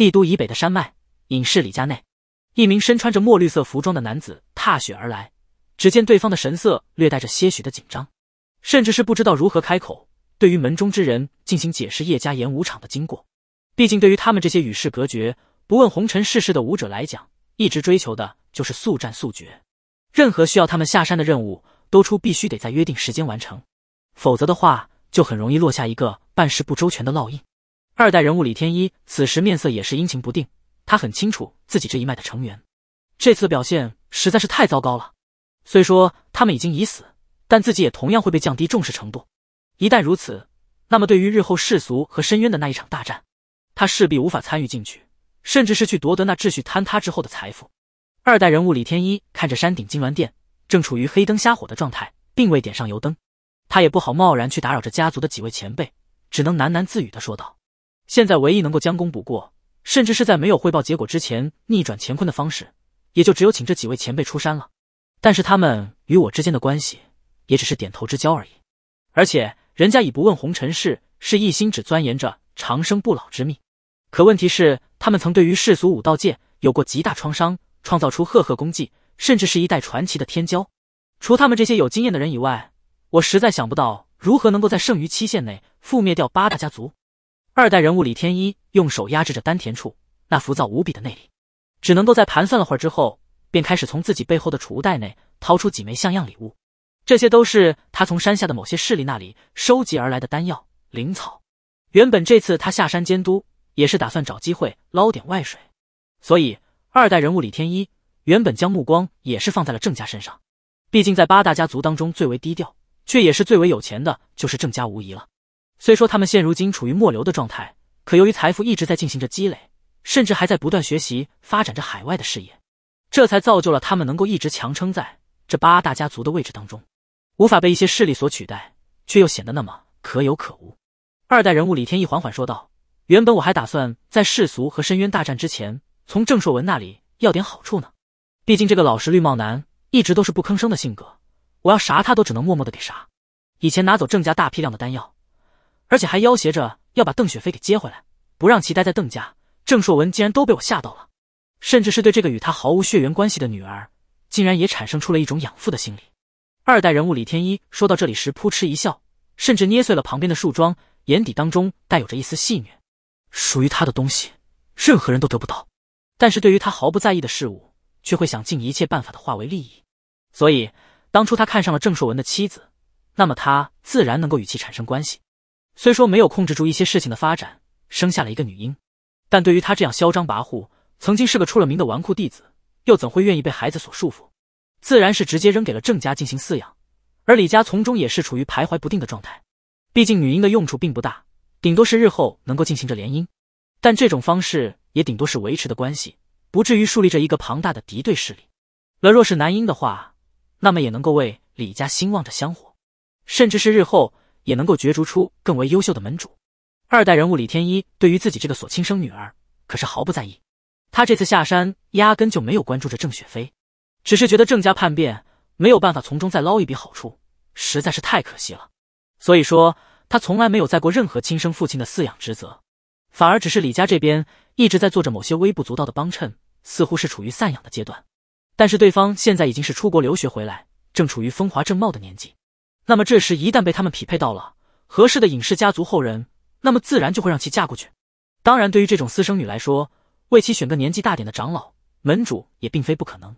帝都以北的山脉，隐士李家内，一名身穿着墨绿色服装的男子踏雪而来。只见对方的神色略带着些许的紧张，甚至是不知道如何开口，对于门中之人进行解释叶家演武场的经过。毕竟对于他们这些与世隔绝、不问红尘世事的武者来讲，一直追求的就是速战速决。任何需要他们下山的任务，都出必须得在约定时间完成，否则的话，就很容易落下一个办事不周全的烙印。二代人物李天一此时面色也是阴晴不定，他很清楚自己这一脉的成员，这次表现实在是太糟糕了。虽说他们已经已死，但自己也同样会被降低重视程度。一旦如此，那么对于日后世俗和深渊的那一场大战，他势必无法参与进去，甚至是去夺得那秩序坍塌之后的财富。二代人物李天一看着山顶金銮殿正处于黑灯瞎火的状态，并未点上油灯，他也不好贸然去打扰这家族的几位前辈，只能喃喃自语的说道。现在唯一能够将功补过，甚至是在没有汇报结果之前逆转乾坤的方式，也就只有请这几位前辈出山了。但是他们与我之间的关系，也只是点头之交而已。而且人家已不问红尘事，是一心只钻研着长生不老之秘。可问题是，他们曾对于世俗武道界有过极大创伤，创造出赫赫功绩，甚至是一代传奇的天骄。除他们这些有经验的人以外，我实在想不到如何能够在剩余期限内覆灭掉八大家族。二代人物李天一用手压制着丹田处那浮躁无比的内力，只能够在盘算了会儿之后，便开始从自己背后的储物袋内掏出几枚像样礼物。这些都是他从山下的某些势力那里收集而来的丹药、灵草。原本这次他下山监督，也是打算找机会捞点外水，所以二代人物李天一原本将目光也是放在了郑家身上。毕竟在八大家族当中最为低调，却也是最为有钱的，就是郑家无疑了。虽说他们现如今处于末流的状态，可由于财富一直在进行着积累，甚至还在不断学习发展着海外的事业，这才造就了他们能够一直强撑在这八大家族的位置当中，无法被一些势力所取代，却又显得那么可有可无。二代人物李天一缓缓说道：“原本我还打算在世俗和深渊大战之前，从郑硕文那里要点好处呢。毕竟这个老实绿帽男一直都是不吭声的性格，我要啥他都只能默默的给啥。以前拿走郑家大批量的丹药。”而且还要挟着要把邓雪飞给接回来，不让其待在邓家。郑硕文竟然都被我吓到了，甚至是对这个与他毫无血缘关系的女儿，竟然也产生出了一种养父的心理。二代人物李天一说到这里时，扑哧一笑，甚至捏碎了旁边的树桩，眼底当中带有着一丝戏谑。属于他的东西，任何人都得不到；，但是对于他毫不在意的事物，却会想尽一切办法的化为利益。所以，当初他看上了郑硕文的妻子，那么他自然能够与其产生关系。虽说没有控制住一些事情的发展，生下了一个女婴，但对于他这样嚣张跋扈、曾经是个出了名的纨绔弟子，又怎会愿意被孩子所束缚？自然是直接扔给了郑家进行饲养，而李家从中也是处于徘徊不定的状态。毕竟女婴的用处并不大，顶多是日后能够进行着联姻，但这种方式也顶多是维持的关系，不至于树立着一个庞大的敌对势力。而若是男婴的话，那么也能够为李家兴旺着香火，甚至是日后。也能够角逐出更为优秀的门主。二代人物李天一对于自己这个所亲生女儿可是毫不在意。他这次下山压根就没有关注着郑雪飞，只是觉得郑家叛变没有办法从中再捞一笔好处，实在是太可惜了。所以说他从来没有在过任何亲生父亲的饲养职责，反而只是李家这边一直在做着某些微不足道的帮衬，似乎是处于散养的阶段。但是对方现在已经是出国留学回来，正处于风华正茂的年纪。那么这时一旦被他们匹配到了合适的隐士家族后人，那么自然就会让其嫁过去。当然，对于这种私生女来说，为其选个年纪大点的长老门主也并非不可能。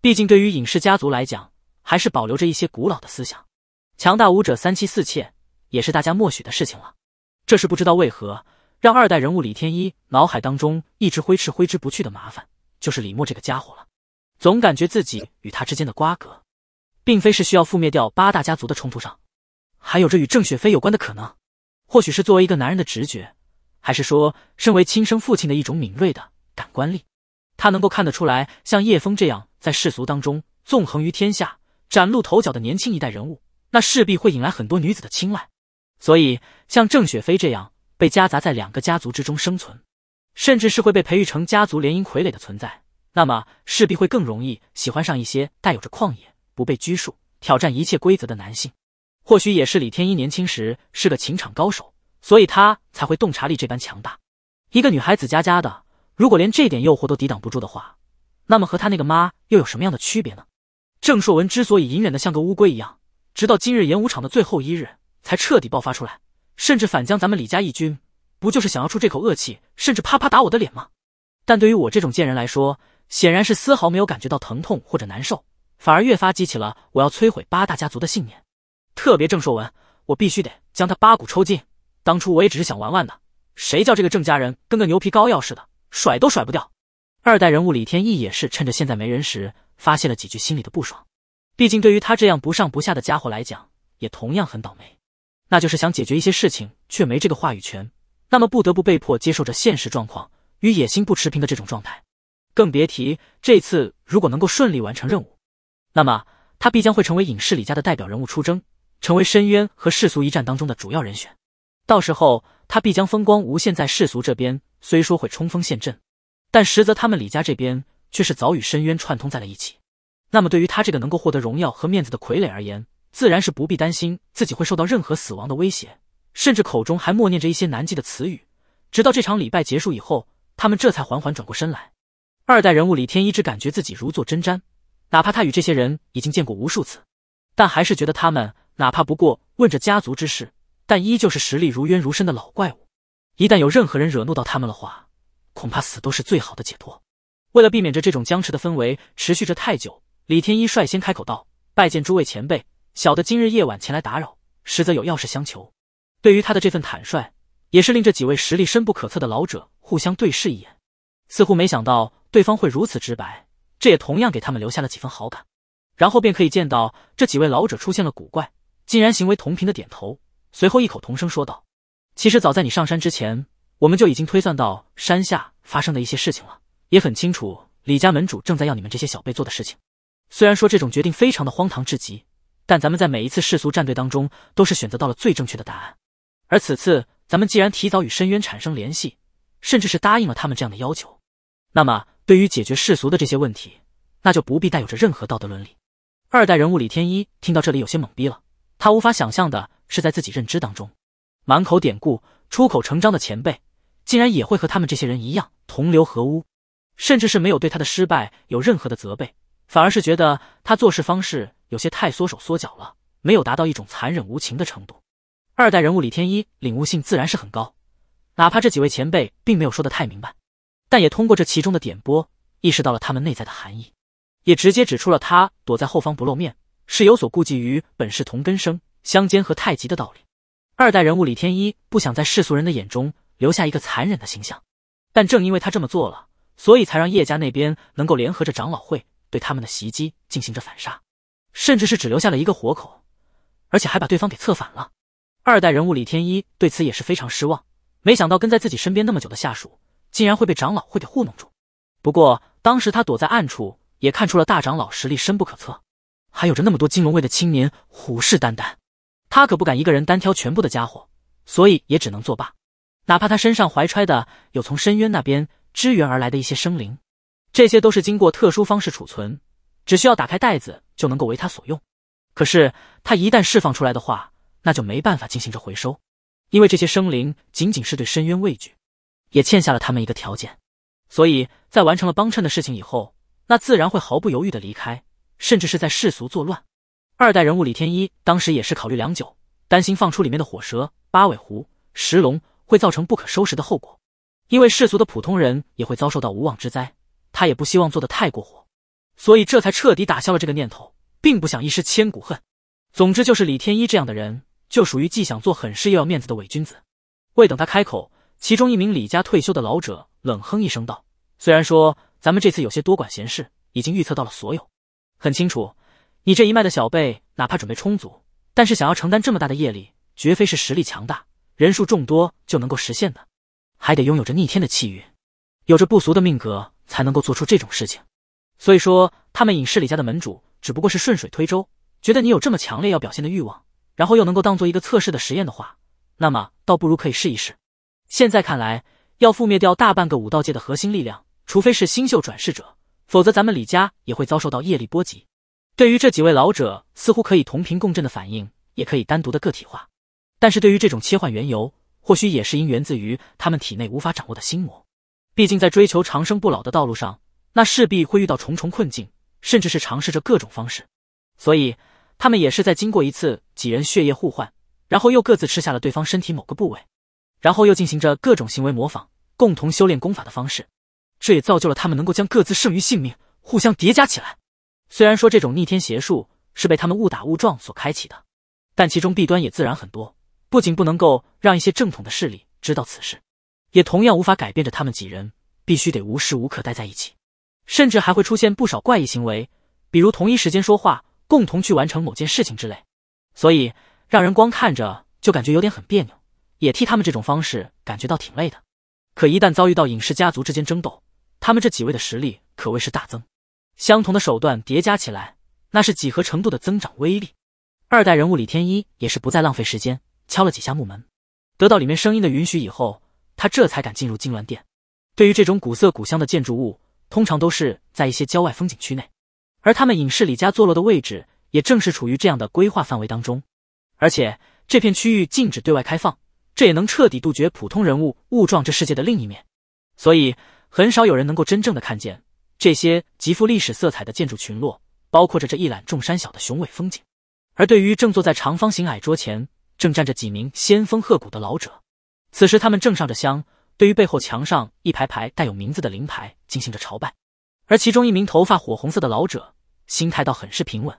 毕竟对于隐士家族来讲，还是保留着一些古老的思想。强大武者三妻四妾也是大家默许的事情了。这是不知道为何让二代人物李天一脑海当中一直挥斥挥之不去的麻烦，就是李默这个家伙了。总感觉自己与他之间的瓜葛。并非是需要覆灭掉八大家族的冲突上，还有着与郑雪飞有关的可能，或许是作为一个男人的直觉，还是说身为亲生父亲的一种敏锐的感官力，他能够看得出来，像叶枫这样在世俗当中纵横于天下、崭露头角的年轻一代人物，那势必会引来很多女子的青睐。所以，像郑雪飞这样被夹杂在两个家族之中生存，甚至是会被培育成家族联姻傀儡的存在，那么势必会更容易喜欢上一些带有着旷野。不被拘束、挑战一切规则的男性，或许也是李天一年轻时是个情场高手，所以他才会洞察力这般强大。一个女孩子家家的，如果连这点诱惑都抵挡不住的话，那么和她那个妈又有什么样的区别呢？郑硕文之所以隐忍的像个乌龟一样，直到今日演武场的最后一日才彻底爆发出来，甚至反将咱们李家义军，不就是想要出这口恶气，甚至啪啪打我的脸吗？但对于我这种贱人来说，显然是丝毫没有感觉到疼痛或者难受。反而越发激起了我要摧毁八大家族的信念，特别郑硕文，我必须得将他八股抽尽。当初我也只是想玩玩的，谁叫这个郑家人跟个牛皮膏药似的，甩都甩不掉。二代人物李天一也是趁着现在没人时，发泄了几句心里的不爽。毕竟对于他这样不上不下的家伙来讲，也同样很倒霉，那就是想解决一些事情却没这个话语权，那么不得不被迫接受着现实状况与野心不持平的这种状态。更别提这次如果能够顺利完成任务。那么他必将会成为影视李家的代表人物出征，成为深渊和世俗一战当中的主要人选。到时候他必将风光无限在世俗这边，虽说会冲锋陷阵，但实则他们李家这边却是早与深渊串通在了一起。那么对于他这个能够获得荣耀和面子的傀儡而言，自然是不必担心自己会受到任何死亡的威胁，甚至口中还默念着一些难记的词语。直到这场礼拜结束以后，他们这才缓缓转过身来。二代人物李天一直感觉自己如坐针毡。哪怕他与这些人已经见过无数次，但还是觉得他们哪怕不过问着家族之事，但依旧是实力如渊如深的老怪物。一旦有任何人惹怒到他们的话，恐怕死都是最好的解脱。为了避免着这种僵持的氛围持续着太久，李天一率先开口道：“拜见诸位前辈，小的今日夜晚前来打扰，实则有要事相求。”对于他的这份坦率，也是令这几位实力深不可测的老者互相对视一眼，似乎没想到对方会如此直白。这也同样给他们留下了几分好感，然后便可以见到这几位老者出现了古怪，竟然行为同频的点头，随后异口同声说道：“其实早在你上山之前，我们就已经推算到山下发生的一些事情了，也很清楚李家门主正在要你们这些小辈做的事情。虽然说这种决定非常的荒唐至极，但咱们在每一次世俗战队当中都是选择到了最正确的答案。而此次，咱们既然提早与深渊产生联系，甚至是答应了他们这样的要求，那么。”对于解决世俗的这些问题，那就不必带有着任何道德伦理。二代人物李天一听到这里有些懵逼了，他无法想象的是，在自己认知当中，满口典故、出口成章的前辈，竟然也会和他们这些人一样同流合污，甚至是没有对他的失败有任何的责备，反而是觉得他做事方式有些太缩手缩脚了，没有达到一种残忍无情的程度。二代人物李天一领悟性自然是很高，哪怕这几位前辈并没有说的太明白。但也通过这其中的点拨，意识到了他们内在的含义，也直接指出了他躲在后方不露面是有所顾忌于“本是同根生，相煎何太急”的道理。二代人物李天一不想在世俗人的眼中留下一个残忍的形象，但正因为他这么做了，所以才让叶家那边能够联合着长老会对他们的袭击进行着反杀，甚至是只留下了一个活口，而且还把对方给策反了。二代人物李天一对此也是非常失望，没想到跟在自己身边那么久的下属。竟然会被长老会给糊弄住，不过当时他躲在暗处，也看出了大长老实力深不可测，还有着那么多金龙卫的青年虎视眈眈，他可不敢一个人单挑全部的家伙，所以也只能作罢。哪怕他身上怀揣的有从深渊那边支援而来的一些生灵，这些都是经过特殊方式储存，只需要打开袋子就能够为他所用。可是他一旦释放出来的话，那就没办法进行着回收，因为这些生灵仅仅是对深渊畏惧。也欠下了他们一个条件，所以在完成了帮衬的事情以后，那自然会毫不犹豫的离开，甚至是在世俗作乱。二代人物李天一当时也是考虑良久，担心放出里面的火蛇、八尾狐、石龙会造成不可收拾的后果，因为世俗的普通人也会遭受到无妄之灾，他也不希望做得太过火，所以这才彻底打消了这个念头，并不想一失千古恨。总之，就是李天一这样的人，就属于既想做狠事又要面子的伪君子。未等他开口。其中一名李家退休的老者冷哼一声道：“虽然说咱们这次有些多管闲事，已经预测到了所有，很清楚。你这一脉的小辈，哪怕准备充足，但是想要承担这么大的业力，绝非是实力强大、人数众多就能够实现的，还得拥有着逆天的气运，有着不俗的命格才能够做出这种事情。所以说，他们隐世李家的门主只不过是顺水推舟，觉得你有这么强烈要表现的欲望，然后又能够当做一个测试的实验的话，那么倒不如可以试一试。”现在看来，要覆灭掉大半个武道界的核心力量，除非是星宿转世者，否则咱们李家也会遭受到业力波及。对于这几位老者，似乎可以同频共振的反应，也可以单独的个体化。但是对于这种切换缘由，或许也是因源自于他们体内无法掌握的心魔。毕竟在追求长生不老的道路上，那势必会遇到重重困境，甚至是尝试着各种方式。所以他们也是在经过一次几人血液互换，然后又各自吃下了对方身体某个部位。然后又进行着各种行为模仿，共同修炼功法的方式，这也造就了他们能够将各自剩余性命互相叠加起来。虽然说这种逆天邪术是被他们误打误撞所开启的，但其中弊端也自然很多，不仅不能够让一些正统的势力知道此事，也同样无法改变着他们几人必须得无时无刻待在一起，甚至还会出现不少怪异行为，比如同一时间说话，共同去完成某件事情之类，所以让人光看着就感觉有点很别扭。也替他们这种方式感觉到挺累的，可一旦遭遇到影视家族之间争斗，他们这几位的实力可谓是大增。相同的手段叠加起来，那是几何程度的增长威力。二代人物李天一也是不再浪费时间，敲了几下木门，得到里面声音的允许以后，他这才敢进入金銮殿。对于这种古色古香的建筑物，通常都是在一些郊外风景区内，而他们影视李家坐落的位置，也正是处于这样的规划范围当中，而且这片区域禁止对外开放。这也能彻底杜绝普通人物误撞这世界的另一面，所以很少有人能够真正的看见这些极富历史色彩的建筑群落，包括着这一览众山小的雄伟风景。而对于正坐在长方形矮桌前，正站着几名仙风鹤骨的老者，此时他们正上着香，对于背后墙上一排排带有名字的灵牌进行着朝拜。而其中一名头发火红色的老者，心态倒很是平稳。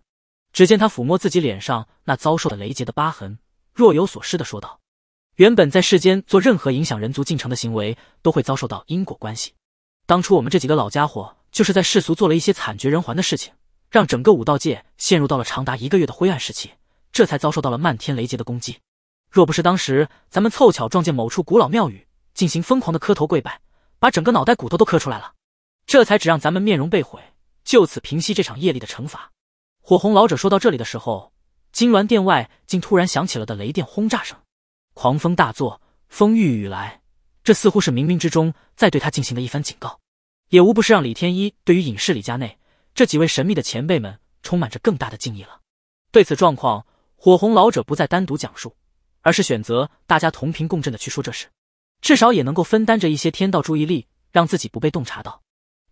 只见他抚摸自己脸上那遭受的雷劫的疤痕，若有所思地说道。原本在世间做任何影响人族进程的行为，都会遭受到因果关系。当初我们这几个老家伙，就是在世俗做了一些惨绝人寰的事情，让整个武道界陷入到了长达一个月的灰暗时期，这才遭受到了漫天雷劫的攻击。若不是当时咱们凑巧撞见某处古老庙宇，进行疯狂的磕头跪拜，把整个脑袋骨头都磕出来了，这才只让咱们面容被毁，就此平息这场业力的惩罚。火红老者说到这里的时候，金銮殿外竟突然响起了的雷电轰炸声。狂风大作，风雨雨来，这似乎是冥冥之中在对他进行的一番警告，也无不是让李天一对于隐世李家内这几位神秘的前辈们充满着更大的敬意了。对此状况，火红老者不再单独讲述，而是选择大家同频共振的去说这事，至少也能够分担着一些天道注意力，让自己不被洞察到。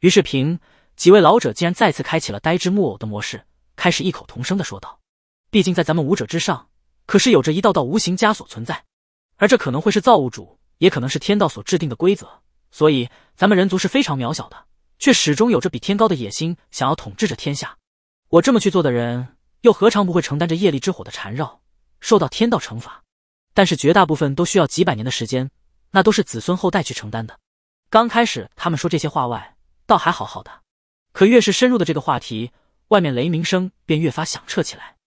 于是，凭几位老者竟然再次开启了呆滞木偶的模式，开始异口同声的说道：“毕竟，在咱们武者之上，可是有着一道道无形枷锁存在。”而这可能会是造物主，也可能是天道所制定的规则。所以，咱们人族是非常渺小的，却始终有着比天高的野心，想要统治着天下。我这么去做的人，又何尝不会承担着业力之火的缠绕，受到天道惩罚？但是绝大部分都需要几百年的时间，那都是子孙后代去承担的。刚开始他们说这些话外，倒还好好的。可越是深入的这个话题，外面雷鸣声便越发响彻起来，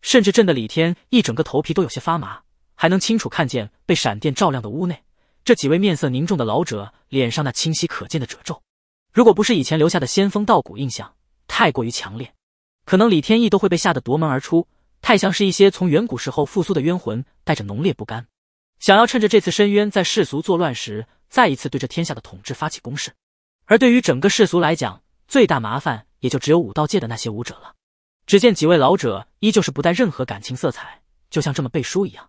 甚至震得李天一整个头皮都有些发麻。还能清楚看见被闪电照亮的屋内，这几位面色凝重的老者脸上那清晰可见的褶皱，如果不是以前留下的仙风道骨印象太过于强烈，可能李天意都会被吓得夺门而出。太像是一些从远古时候复苏的冤魂，带着浓烈不甘，想要趁着这次深渊在世俗作乱时，再一次对这天下的统治发起攻势。而对于整个世俗来讲，最大麻烦也就只有武道界的那些武者了。只见几位老者依旧是不带任何感情色彩，就像这么背书一样。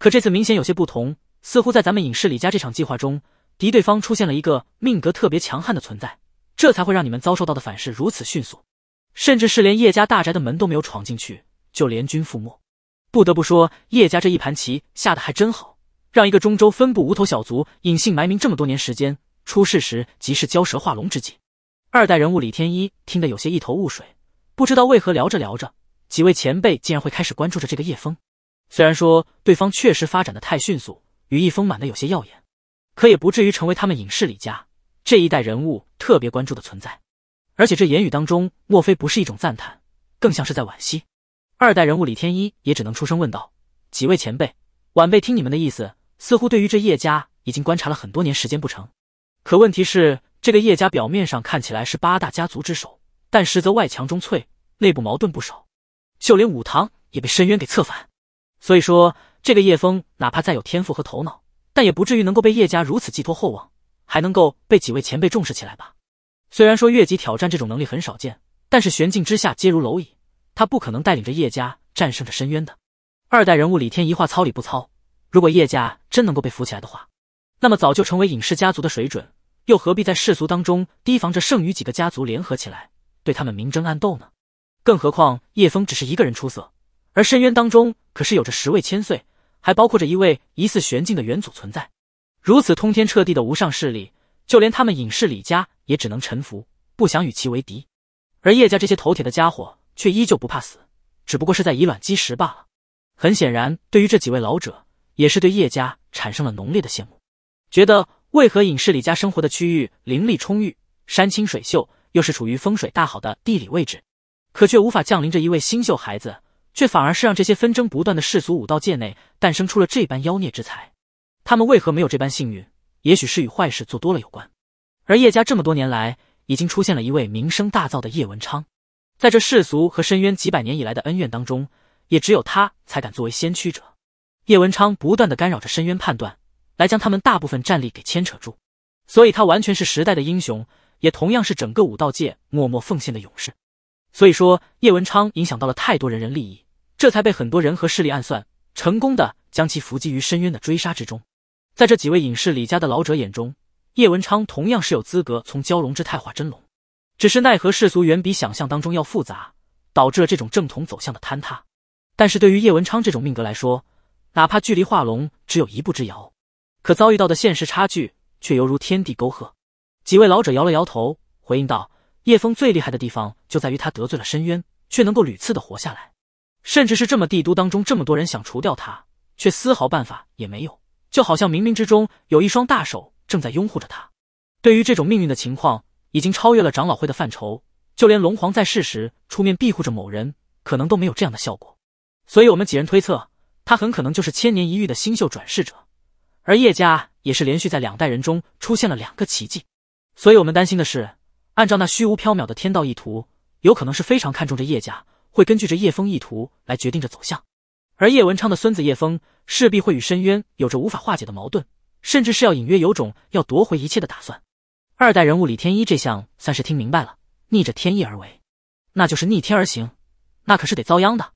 可这次明显有些不同，似乎在咱们隐世李家这场计划中，敌对方出现了一个命格特别强悍的存在，这才会让你们遭受到的反噬如此迅速，甚至是连叶家大宅的门都没有闯进去就连军覆没。不得不说，叶家这一盘棋下的还真好，让一个中州分部无头小卒隐姓埋名这么多年时间，出事时即是蛟蛇化龙之际。二代人物李天一听得有些一头雾水，不知道为何聊着聊着，几位前辈竟然会开始关注着这个叶枫。虽然说对方确实发展的太迅速，羽翼丰满的有些耀眼，可也不至于成为他们影视里家这一代人物特别关注的存在。而且这言语当中，莫非不是一种赞叹，更像是在惋惜？二代人物李天一也只能出声问道：“几位前辈，晚辈听你们的意思，似乎对于这叶家已经观察了很多年时间不成？可问题是，这个叶家表面上看起来是八大家族之首，但实则外强中脆，内部矛盾不少，就连武堂也被深渊给策反。”所以说，这个叶枫哪怕再有天赋和头脑，但也不至于能够被叶家如此寄托厚望，还能够被几位前辈重视起来吧？虽然说越级挑战这种能力很少见，但是玄境之下皆如蝼蚁，他不可能带领着叶家战胜着深渊的。二代人物李天一话糙理不糙，如果叶家真能够被扶起来的话，那么早就成为隐世家族的水准，又何必在世俗当中提防着剩余几个家族联合起来对他们明争暗斗呢？更何况叶峰只是一个人出色。而深渊当中可是有着十位千岁，还包括着一位疑似玄境的元祖存在。如此通天彻地的无上势力，就连他们隐世李家也只能臣服，不想与其为敌。而叶家这些头铁的家伙却依旧不怕死，只不过是在以卵击石罢了。很显然，对于这几位老者，也是对叶家产生了浓烈的羡慕，觉得为何隐世李家生活的区域灵力充裕、山清水秀，又是处于风水大好的地理位置，可却无法降临着一位新秀孩子。却反而是让这些纷争不断的世俗武道界内诞生出了这般妖孽之才，他们为何没有这般幸运？也许是与坏事做多了有关。而叶家这么多年来，已经出现了一位名声大噪的叶文昌，在这世俗和深渊几百年以来的恩怨当中，也只有他才敢作为先驱者。叶文昌不断的干扰着深渊判断，来将他们大部分战力给牵扯住，所以他完全是时代的英雄，也同样是整个武道界默默奉献的勇士。所以说，叶文昌影响到了太多人人利益，这才被很多人和势力暗算，成功的将其伏击于深渊的追杀之中。在这几位隐世李家的老者眼中，叶文昌同样是有资格从蛟龙之态化真龙，只是奈何世俗远比想象当中要复杂，导致了这种正统走向的坍塌。但是对于叶文昌这种命格来说，哪怕距离化龙只有一步之遥，可遭遇到的现实差距却犹如天地沟壑。几位老者摇了摇头，回应道。叶峰最厉害的地方就在于他得罪了深渊，却能够屡次的活下来，甚至是这么帝都当中这么多人想除掉他，却丝毫办法也没有，就好像冥冥之中有一双大手正在拥护着他。对于这种命运的情况，已经超越了长老会的范畴，就连龙皇在世时出面庇护着某人，可能都没有这样的效果。所以我们几人推测，他很可能就是千年一遇的新秀转世者，而叶家也是连续在两代人中出现了两个奇迹。所以我们担心的是。按照那虚无缥缈的天道意图，有可能是非常看重这叶家，会根据这叶枫意图来决定着走向。而叶文昌的孙子叶枫势必会与深渊有着无法化解的矛盾，甚至是要隐约有种要夺回一切的打算。二代人物李天一这项算是听明白了，逆着天意而为，那就是逆天而行，那可是得遭殃的。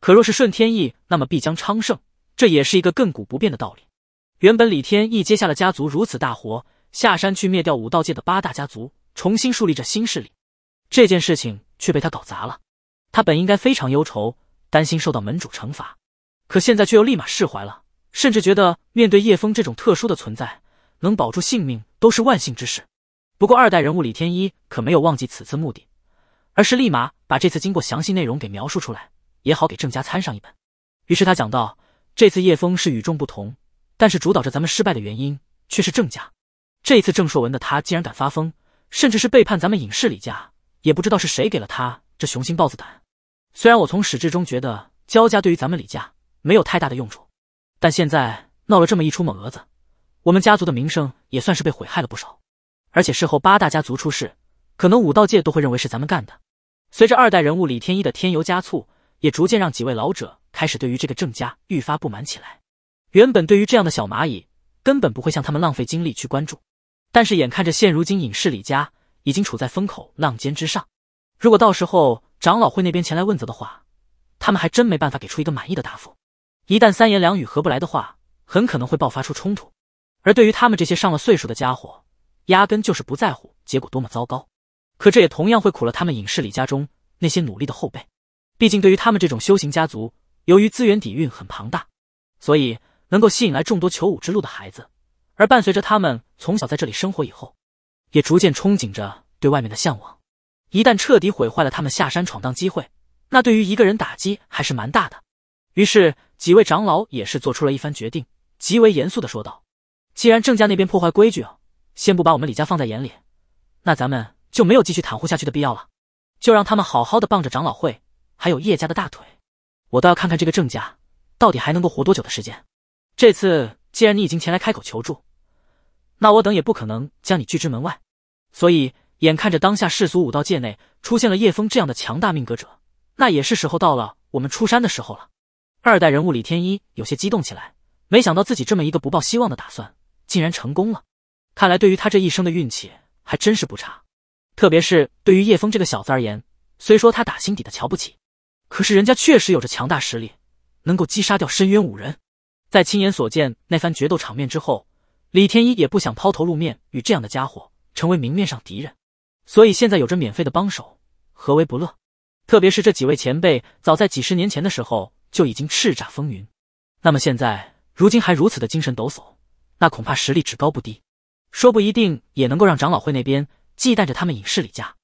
可若是顺天意，那么必将昌盛，这也是一个亘古不变的道理。原本李天一接下了家族如此大活，下山去灭掉武道界的八大家族。重新树立着新势力，这件事情却被他搞砸了。他本应该非常忧愁，担心受到门主惩罚，可现在却又立马释怀了，甚至觉得面对叶枫这种特殊的存在，能保住性命都是万幸之事。不过二代人物李天一可没有忘记此次目的，而是立马把这次经过详细内容给描述出来，也好给郑家参上一本。于是他讲到：这次叶枫是与众不同，但是主导着咱们失败的原因却是郑家。这一次郑硕文的他竟然敢发疯。甚至是背叛咱们隐视李家，也不知道是谁给了他这雄心豹子胆。虽然我从始至终觉得焦家对于咱们李家没有太大的用处，但现在闹了这么一出猛蛾子，我们家族的名声也算是被毁害了不少。而且事后八大家族出事，可能武道界都会认为是咱们干的。随着二代人物李天一的添油加醋，也逐渐让几位老者开始对于这个郑家愈发不满起来。原本对于这样的小蚂蚁，根本不会像他们浪费精力去关注。但是眼看着现如今隐世李家已经处在风口浪尖之上，如果到时候长老会那边前来问责的话，他们还真没办法给出一个满意的答复。一旦三言两语合不来的话，很可能会爆发出冲突。而对于他们这些上了岁数的家伙，压根就是不在乎结果多么糟糕。可这也同样会苦了他们隐世李家中那些努力的后辈。毕竟对于他们这种修行家族，由于资源底蕴很庞大，所以能够吸引来众多求武之路的孩子。而伴随着他们从小在这里生活以后，也逐渐憧憬着对外面的向往。一旦彻底毁坏了他们下山闯荡机会，那对于一个人打击还是蛮大的。于是几位长老也是做出了一番决定，极为严肃的说道：“既然郑家那边破坏规矩，哦，先不把我们李家放在眼里，那咱们就没有继续袒护下去的必要了。就让他们好好的傍着长老会还有叶家的大腿。我倒要看看这个郑家到底还能够活多久的时间。这次既然你已经前来开口求助。”那我等也不可能将你拒之门外，所以眼看着当下世俗武道界内出现了叶峰这样的强大命格者，那也是时候到了我们出山的时候了。二代人物李天一有些激动起来，没想到自己这么一个不抱希望的打算竟然成功了，看来对于他这一生的运气还真是不差。特别是对于叶峰这个小子而言，虽说他打心底的瞧不起，可是人家确实有着强大实力，能够击杀掉深渊五人，在亲眼所见那番决斗场面之后。李天一也不想抛头露面，与这样的家伙成为明面上敌人，所以现在有着免费的帮手，何为不乐？特别是这几位前辈，早在几十年前的时候就已经叱咤风云，那么现在如今还如此的精神抖擞，那恐怕实力只高不低，说不一定也能够让长老会那边忌惮着他们隐世李家，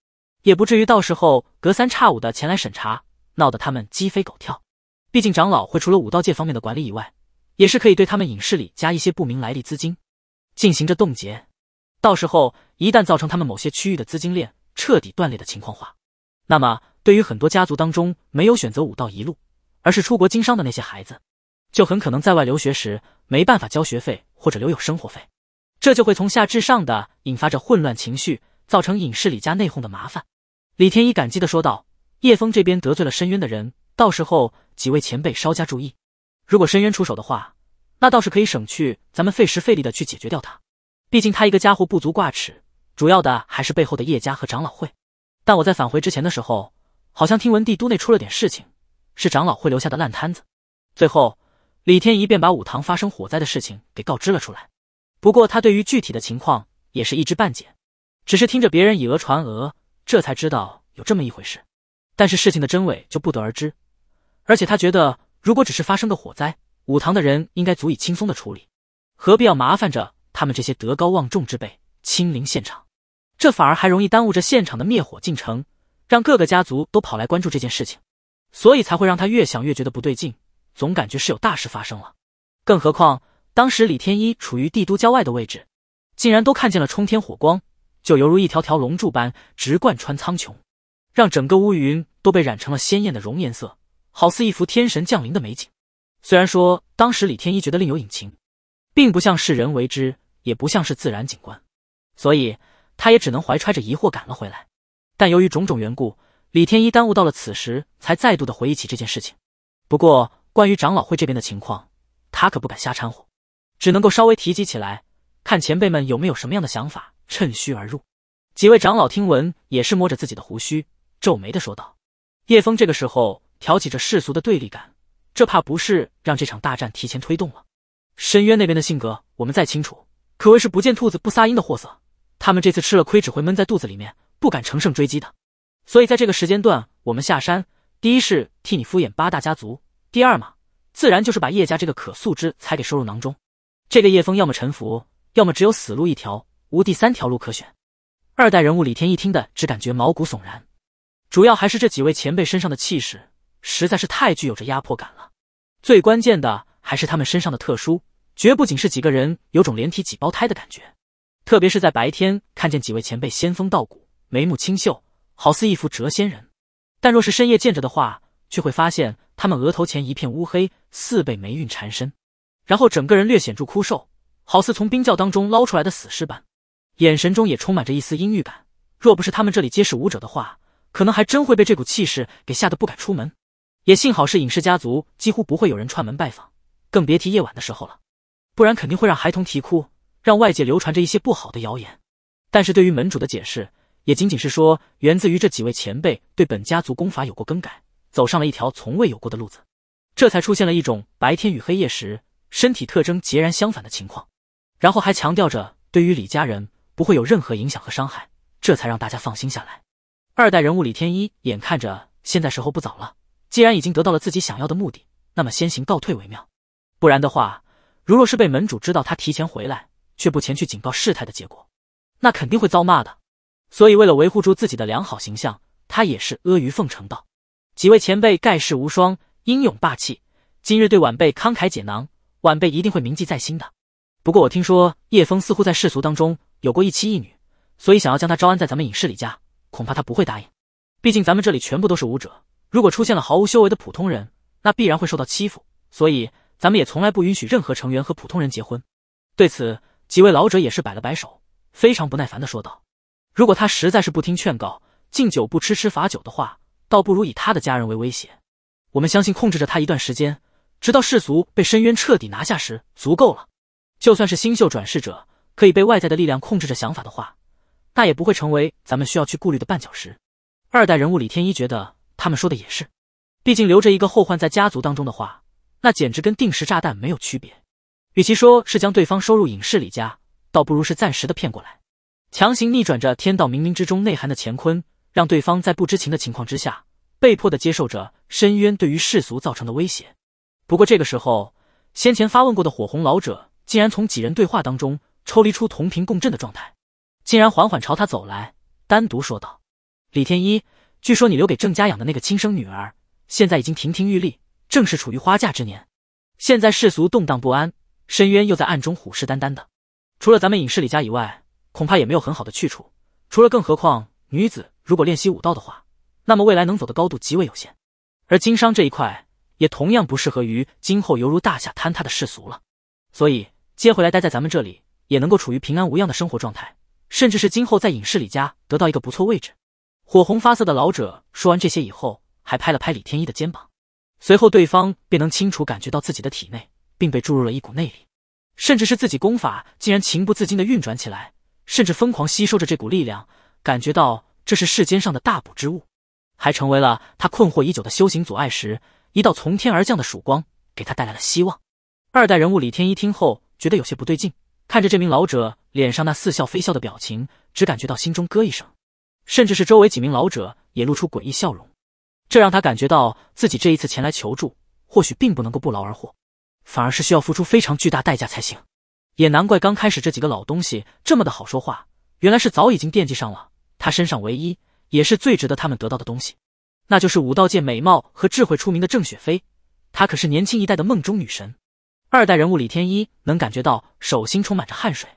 也不至于到时候隔三差五的前来审查，闹得他们鸡飞狗跳。毕竟长老会除了武道界方面的管理以外，也是可以对他们隐世里加一些不明来历资金。进行着冻结，到时候一旦造成他们某些区域的资金链彻底断裂的情况化，那么对于很多家族当中没有选择武道一路，而是出国经商的那些孩子，就很可能在外留学时没办法交学费或者留有生活费，这就会从下至上的引发着混乱情绪，造成隐世李家内讧的麻烦。李天一感激的说道：“叶峰这边得罪了深渊的人，到时候几位前辈稍加注意，如果深渊出手的话。”那倒是可以省去咱们费时费力的去解决掉他，毕竟他一个家伙不足挂齿。主要的还是背后的叶家和长老会。但我在返回之前的时候，好像听闻帝都内出了点事情，是长老会留下的烂摊子。最后，李天一便把武堂发生火灾的事情给告知了出来。不过他对于具体的情况也是一知半解，只是听着别人以讹传讹，这才知道有这么一回事。但是事情的真伪就不得而知。而且他觉得，如果只是发生个火灾，武堂的人应该足以轻松的处理，何必要麻烦着他们这些德高望重之辈亲临现场？这反而还容易耽误着现场的灭火进程，让各个家族都跑来关注这件事情，所以才会让他越想越觉得不对劲，总感觉是有大事发生了。更何况当时李天一处于帝都郊外的位置，竟然都看见了冲天火光，就犹如一条条龙柱般直贯穿苍穹，让整个乌云都被染成了鲜艳的熔岩色，好似一幅天神降临的美景。虽然说当时李天一觉得另有隐情，并不像是人为之，也不像是自然景观，所以他也只能怀揣着疑惑赶了回来。但由于种种缘故，李天一耽误到了此时才再度的回忆起这件事情。不过关于长老会这边的情况，他可不敢瞎掺和，只能够稍微提及起来，看前辈们有没有什么样的想法趁虚而入。几位长老听闻也是摸着自己的胡须，皱眉的说道：“叶枫这个时候挑起着世俗的对立感。”这怕不是让这场大战提前推动了？深渊那边的性格我们再清楚，可谓是不见兔子不撒鹰的货色。他们这次吃了亏，只会闷在肚子里面，不敢乘胜追击的。所以在这个时间段，我们下山，第一是替你敷衍八大家族，第二嘛，自然就是把叶家这个可塑之才给收入囊中。这个叶峰要么臣服，要么只有死路一条，无第三条路可选。二代人物李天一听的，只感觉毛骨悚然，主要还是这几位前辈身上的气势。实在是太具有着压迫感了，最关键的还是他们身上的特殊，绝不仅是几个人有种连体几胞胎的感觉，特别是在白天看见几位前辈仙风道骨，眉目清秀，好似一幅谪仙人；但若是深夜见着的话，却会发现他们额头前一片乌黑，似被霉运缠身，然后整个人略显著枯瘦，好似从冰窖当中捞出来的死尸般，眼神中也充满着一丝阴郁感。若不是他们这里皆是武者的话，可能还真会被这股气势给吓得不敢出门。也幸好是隐士家族，几乎不会有人串门拜访，更别提夜晚的时候了，不然肯定会让孩童啼哭，让外界流传着一些不好的谣言。但是对于门主的解释，也仅仅是说源自于这几位前辈对本家族功法有过更改，走上了一条从未有过的路子，这才出现了一种白天与黑夜时身体特征截然相反的情况。然后还强调着对于李家人不会有任何影响和伤害，这才让大家放心下来。二代人物李天一眼看着，现在时候不早了。既然已经得到了自己想要的目的，那么先行告退为妙。不然的话，如若是被门主知道他提前回来却不前去警告事态的结果，那肯定会遭骂的。所以，为了维护住自己的良好形象，他也是阿谀奉承道：“几位前辈盖世无双，英勇霸气，今日对晚辈慷慨解囊，晚辈一定会铭记在心的。”不过，我听说叶峰似乎在世俗当中有过一妻一女，所以想要将他招安在咱们隐士李家，恐怕他不会答应。毕竟咱们这里全部都是武者。如果出现了毫无修为的普通人，那必然会受到欺负，所以咱们也从来不允许任何成员和普通人结婚。对此，几位老者也是摆了摆手，非常不耐烦地说道：“如果他实在是不听劝告，敬酒不吃吃罚酒的话，倒不如以他的家人为威胁。我们相信，控制着他一段时间，直到世俗被深渊彻底拿下时，足够了。就算是星宿转世者，可以被外在的力量控制着想法的话，那也不会成为咱们需要去顾虑的绊脚石。”二代人物李天一觉得。他们说的也是，毕竟留着一个后患在家族当中的话，那简直跟定时炸弹没有区别。与其说是将对方收入隐世里家，倒不如是暂时的骗过来，强行逆转着天道冥冥之中内涵的乾坤，让对方在不知情的情况之下，被迫的接受着深渊对于世俗造成的威胁。不过这个时候，先前发问过的火红老者，竟然从几人对话当中抽离出同频共振的状态，竟然缓缓朝他走来，单独说道：“李天一。”据说你留给郑家养的那个亲生女儿，现在已经亭亭玉立，正是处于花嫁之年。现在世俗动荡不安，深渊又在暗中虎视眈眈的，除了咱们隐世李家以外，恐怕也没有很好的去处。除了，更何况女子如果练习武道的话，那么未来能走的高度极为有限。而经商这一块，也同样不适合于今后犹如大厦坍塌的世俗了。所以接回来待在咱们这里，也能够处于平安无恙的生活状态，甚至是今后在隐世李家得到一个不错位置。火红发色的老者说完这些以后，还拍了拍李天一的肩膀，随后对方便能清楚感觉到自己的体内，并被注入了一股内力，甚至是自己功法竟然情不自禁的运转起来，甚至疯狂吸收着这股力量，感觉到这是世间上的大补之物，还成为了他困惑已久的修行阻碍时，一道从天而降的曙光给他带来了希望。二代人物李天一听后觉得有些不对劲，看着这名老者脸上那似笑非笑的表情，只感觉到心中咯一声。甚至是周围几名老者也露出诡异笑容，这让他感觉到自己这一次前来求助，或许并不能够不劳而获，反而是需要付出非常巨大代价才行。也难怪刚开始这几个老东西这么的好说话，原来是早已经惦记上了他身上唯一也是最值得他们得到的东西，那就是武道界美貌和智慧出名的郑雪飞，她可是年轻一代的梦中女神。二代人物李天一能感觉到手心充满着汗水，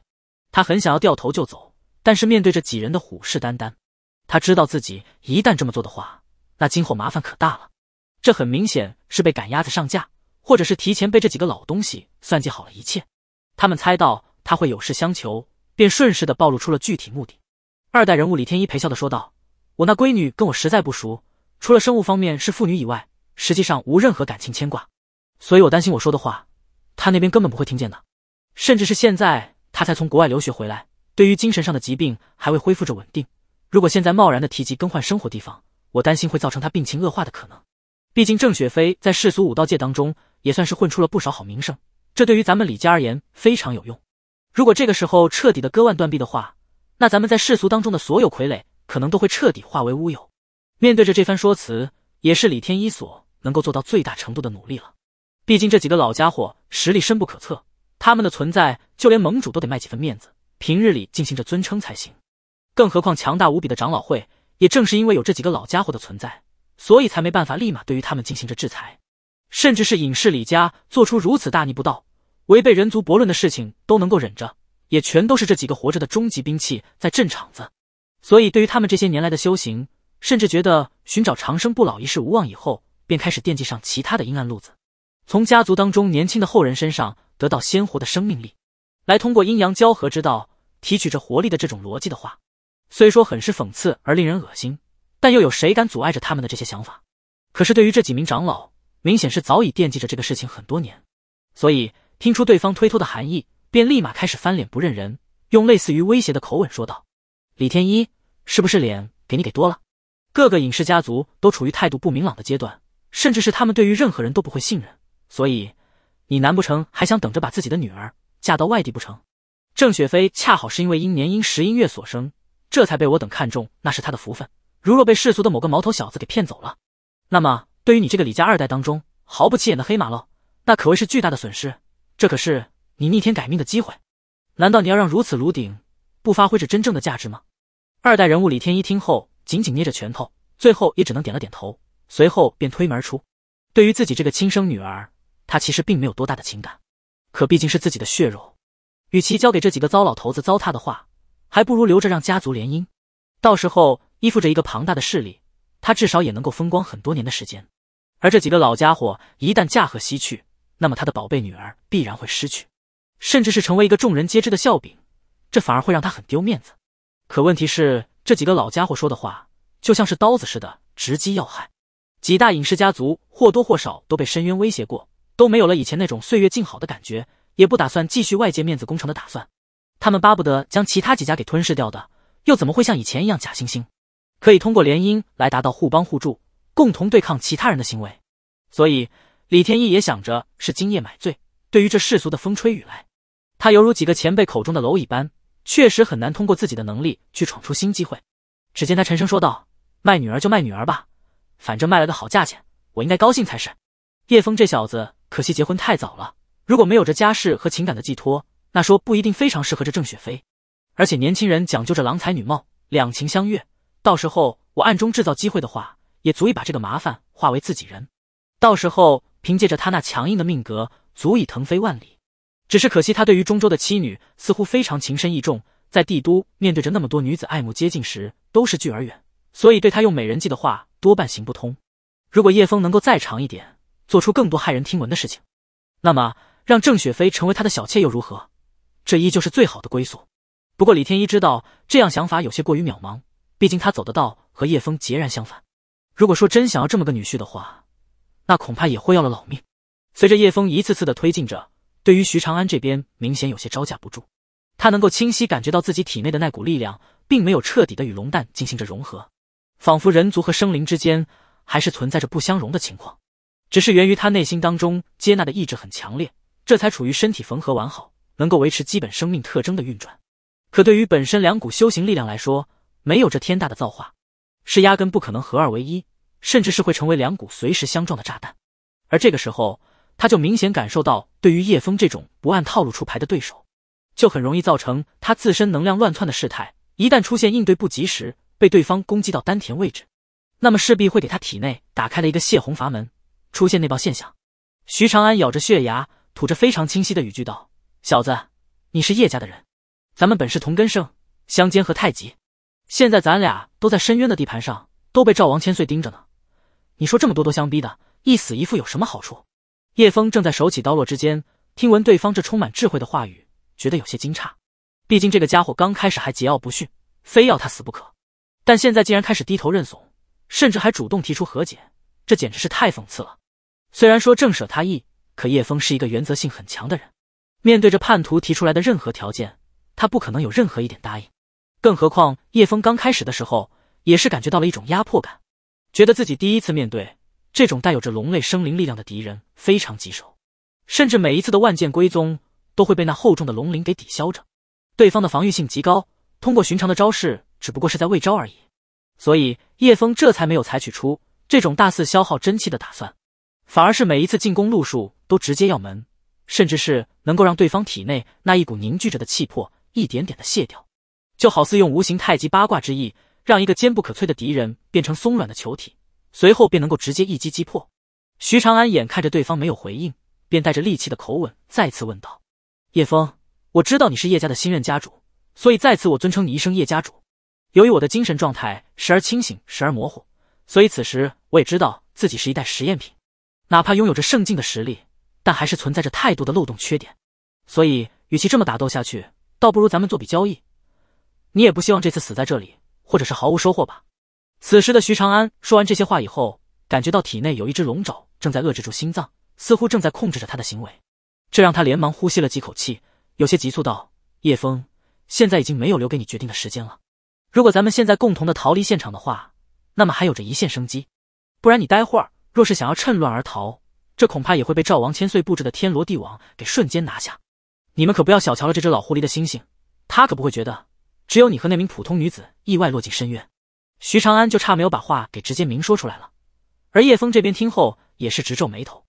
他很想要掉头就走，但是面对着几人的虎视眈眈。他知道自己一旦这么做的话，那今后麻烦可大了。这很明显是被赶鸭子上架，或者是提前被这几个老东西算计好了一切。他们猜到他会有事相求，便顺势的暴露出了具体目的。二代人物李天一陪笑的说道：“我那闺女跟我实在不熟，除了生物方面是父女以外，实际上无任何感情牵挂。所以我担心我说的话，她那边根本不会听见的。甚至是现在她才从国外留学回来，对于精神上的疾病还未恢复着稳定。”如果现在贸然的提及更换生活地方，我担心会造成他病情恶化的可能。毕竟郑雪飞在世俗武道界当中也算是混出了不少好名声，这对于咱们李家而言非常有用。如果这个时候彻底的割腕断臂的话，那咱们在世俗当中的所有傀儡可能都会彻底化为乌有。面对着这番说辞，也是李天一所能够做到最大程度的努力了。毕竟这几个老家伙实力深不可测，他们的存在就连盟主都得卖几分面子，平日里进行着尊称才行。更何况强大无比的长老会，也正是因为有这几个老家伙的存在，所以才没办法立马对于他们进行着制裁。甚至是隐世李家做出如此大逆不道、违背人族博论的事情都能够忍着，也全都是这几个活着的终极兵器在镇场子。所以对于他们这些年来的修行，甚至觉得寻找长生不老一事无望以后，便开始惦记上其他的阴暗路子，从家族当中年轻的后人身上得到鲜活的生命力，来通过阴阳交合之道提取着活力的这种逻辑的话。虽说很是讽刺而令人恶心，但又有谁敢阻碍着他们的这些想法？可是对于这几名长老，明显是早已惦记着这个事情很多年，所以听出对方推脱的含义，便立马开始翻脸不认人，用类似于威胁的口吻说道：“李天一，是不是脸给你给多了？各个隐世家族都处于态度不明朗的阶段，甚至是他们对于任何人都不会信任，所以你难不成还想等着把自己的女儿嫁到外地不成？”郑雪飞恰好是因为因年因时因月所生。这才被我等看中，那是他的福分。如若被世俗的某个毛头小子给骗走了，那么对于你这个李家二代当中毫不起眼的黑马喽，那可谓是巨大的损失。这可是你逆天改命的机会，难道你要让如此炉鼎不发挥着真正的价值吗？二代人物李天一听后，紧紧捏着拳头，最后也只能点了点头，随后便推门而出。对于自己这个亲生女儿，他其实并没有多大的情感，可毕竟是自己的血肉，与其交给这几个糟老头子糟蹋的话，还不如留着让家族联姻，到时候依附着一个庞大的势力，他至少也能够风光很多年的时间。而这几个老家伙一旦驾鹤西去，那么他的宝贝女儿必然会失去，甚至是成为一个众人皆知的笑柄，这反而会让他很丢面子。可问题是，这几个老家伙说的话就像是刀子似的直击要害。几大隐视家族或多或少都被深渊威胁过，都没有了以前那种岁月静好的感觉，也不打算继续外界面子工程的打算。他们巴不得将其他几家给吞噬掉的，又怎么会像以前一样假惺惺？可以通过联姻来达到互帮互助、共同对抗其他人的行为。所以李天一也想着是今夜买醉。对于这世俗的风吹雨来，他犹如几个前辈口中的蝼蚁般，确实很难通过自己的能力去闯出新机会。只见他沉声说道：“卖女儿就卖女儿吧，反正卖了个好价钱，我应该高兴才是。”叶峰这小子，可惜结婚太早了，如果没有这家世和情感的寄托。那说不一定非常适合这郑雪飞，而且年轻人讲究着郎才女貌，两情相悦。到时候我暗中制造机会的话，也足以把这个麻烦化为自己人。到时候凭借着他那强硬的命格，足以腾飞万里。只是可惜他对于中州的妻女似乎非常情深意重，在帝都面对着那么多女子爱慕接近时，都是拒而远，所以对他用美人计的话多半行不通。如果叶枫能够再长一点，做出更多骇人听闻的事情，那么让郑雪飞成为他的小妾又如何？这依旧是最好的归宿，不过李天一知道这样想法有些过于渺茫，毕竟他走的道和叶枫截然相反。如果说真想要这么个女婿的话，那恐怕也会要了老命。随着叶枫一次次的推进着，对于徐长安这边明显有些招架不住。他能够清晰感觉到自己体内的那股力量，并没有彻底的与龙蛋进行着融合，仿佛人族和生灵之间还是存在着不相容的情况。只是源于他内心当中接纳的意志很强烈，这才处于身体缝合完好。能够维持基本生命特征的运转，可对于本身两股修行力量来说，没有这天大的造化，是压根不可能合二为一，甚至是会成为两股随时相撞的炸弹。而这个时候，他就明显感受到，对于叶枫这种不按套路出牌的对手，就很容易造成他自身能量乱窜的事态。一旦出现应对不及时，被对方攻击到丹田位置，那么势必会给他体内打开了一个泄洪阀门，出现内爆现象。徐长安咬着血牙，吐着非常清晰的语句道。小子，你是叶家的人，咱们本是同根生，相煎何太急？现在咱俩都在深渊的地盘上，都被赵王千岁盯着呢。你说这么咄咄相逼的，一死一负有什么好处？叶峰正在手起刀落之间，听闻对方这充满智慧的话语，觉得有些惊诧。毕竟这个家伙刚开始还桀骜不驯，非要他死不可，但现在竟然开始低头认怂，甚至还主动提出和解，这简直是太讽刺了。虽然说正舍他意，可叶峰是一个原则性很强的人。面对着叛徒提出来的任何条件，他不可能有任何一点答应。更何况叶枫刚开始的时候也是感觉到了一种压迫感，觉得自己第一次面对这种带有着龙类生灵力量的敌人非常棘手，甚至每一次的万剑归宗都会被那厚重的龙鳞给抵消着，对方的防御性极高。通过寻常的招式只不过是在未招而已，所以叶枫这才没有采取出这种大肆消耗真气的打算，反而是每一次进攻路数都直接要门。甚至是能够让对方体内那一股凝聚着的气魄一点点的卸掉，就好似用无形太极八卦之意，让一个坚不可摧的敌人变成松软的球体，随后便能够直接一击击破。徐长安眼看着对方没有回应，便带着戾气的口吻再次问道：“叶峰，我知道你是叶家的新任家主，所以在此我尊称你一声叶家主。由于我的精神状态时而清醒时而模糊，所以此时我也知道自己是一代实验品，哪怕拥有着圣境的实力。”但还是存在着太多的漏洞缺点，所以与其这么打斗下去，倒不如咱们做笔交易。你也不希望这次死在这里，或者是毫无收获吧？此时的徐长安说完这些话以后，感觉到体内有一只龙爪正在遏制住心脏，似乎正在控制着他的行为，这让他连忙呼吸了几口气，有些急促道：“叶枫，现在已经没有留给你决定的时间了。如果咱们现在共同的逃离现场的话，那么还有着一线生机；不然你待会儿若是想要趁乱而逃。”这恐怕也会被赵王千岁布置的天罗地网给瞬间拿下。你们可不要小瞧了这只老狐狸的星星，他可不会觉得只有你和那名普通女子意外落进深渊。徐长安就差没有把话给直接明说出来了。而叶枫这边听后也是直皱眉头，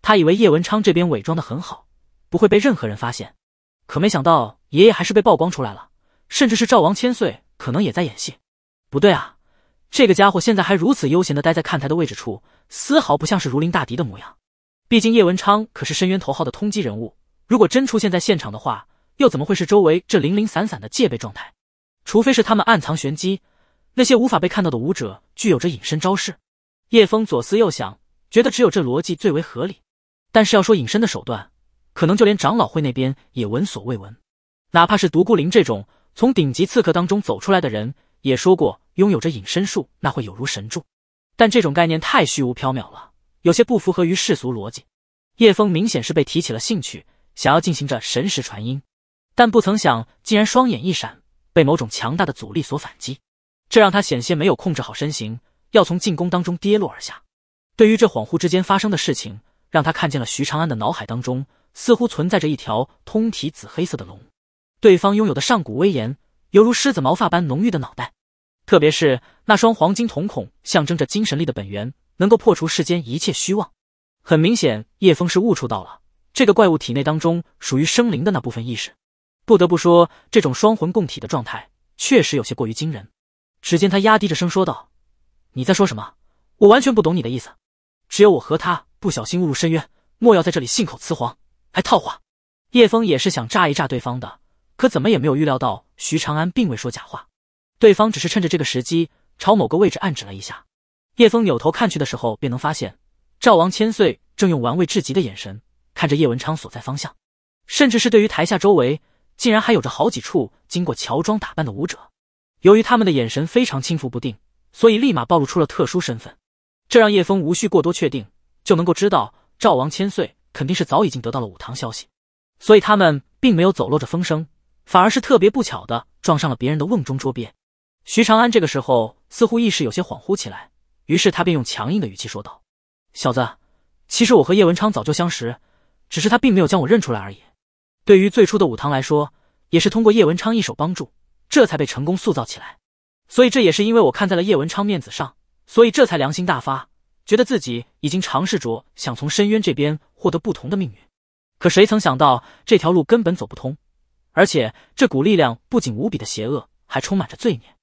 他以为叶文昌这边伪装的很好，不会被任何人发现，可没想到爷爷还是被曝光出来了，甚至是赵王千岁可能也在演戏。不对啊，这个家伙现在还如此悠闲的待在看台的位置处，丝毫不像是如临大敌的模样。毕竟叶文昌可是深渊头号的通缉人物，如果真出现在现场的话，又怎么会是周围这零零散散的戒备状态？除非是他们暗藏玄机，那些无法被看到的武者具有着隐身招式。叶枫左思右想，觉得只有这逻辑最为合理。但是要说隐身的手段，可能就连长老会那边也闻所未闻，哪怕是独孤林这种从顶级刺客当中走出来的人，也说过拥有着隐身术那会有如神助，但这种概念太虚无缥缈了。有些不符合于世俗逻辑，叶峰明显是被提起了兴趣，想要进行着神识传音，但不曾想竟然双眼一闪，被某种强大的阻力所反击，这让他险些没有控制好身形，要从进攻当中跌落而下。对于这恍惚之间发生的事情，让他看见了徐长安的脑海当中似乎存在着一条通体紫黑色的龙，对方拥有的上古威严，犹如狮子毛发般浓郁的脑袋，特别是那双黄金瞳孔，象征着精神力的本源。能够破除世间一切虚妄，很明显，叶枫是悟出到了这个怪物体内当中属于生灵的那部分意识。不得不说，这种双魂共体的状态确实有些过于惊人。只见他压低着声说道：“你在说什么？我完全不懂你的意思。只有我和他不小心误入深渊，莫要在这里信口雌黄还套话。”叶枫也是想诈一诈对方的，可怎么也没有预料到徐长安并未说假话，对方只是趁着这个时机朝某个位置暗指了一下。叶峰扭头看去的时候，便能发现赵王千岁正用玩味至极的眼神看着叶文昌所在方向，甚至是对于台下周围，竟然还有着好几处经过乔装打扮的舞者。由于他们的眼神非常轻浮不定，所以立马暴露出了特殊身份。这让叶峰无需过多确定，就能够知道赵王千岁肯定是早已经得到了武堂消息，所以他们并没有走漏着风声，反而是特别不巧的撞上了别人的瓮中捉鳖。徐长安这个时候似乎意识有些恍惚起来。于是他便用强硬的语气说道：“小子，其实我和叶文昌早就相识，只是他并没有将我认出来而已。对于最初的武堂来说，也是通过叶文昌一手帮助，这才被成功塑造起来。所以这也是因为我看在了叶文昌面子上，所以这才良心大发，觉得自己已经尝试着想从深渊这边获得不同的命运。可谁曾想到这条路根本走不通，而且这股力量不仅无比的邪恶，还充满着罪孽。”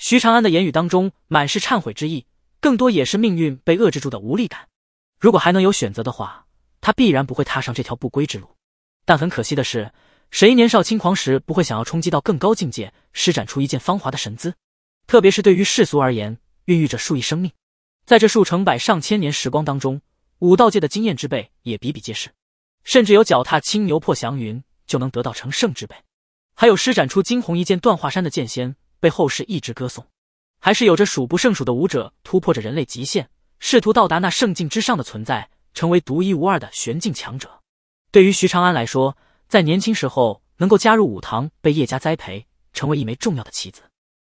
徐长安的言语当中满是忏悔之意。更多也是命运被遏制住的无力感。如果还能有选择的话，他必然不会踏上这条不归之路。但很可惜的是，谁年少轻狂时不会想要冲击到更高境界，施展出一件芳华的神姿？特别是对于世俗而言，孕育着数亿生命，在这数成百上千年时光当中，武道界的经验之辈也比比皆是，甚至有脚踏青牛破祥云就能得到成圣之辈，还有施展出惊鸿一剑断华山的剑仙，被后世一直歌颂。还是有着数不胜数的武者突破着人类极限，试图到达那圣境之上的存在，成为独一无二的玄境强者。对于徐长安来说，在年轻时候能够加入武堂，被叶家栽培，成为一枚重要的棋子，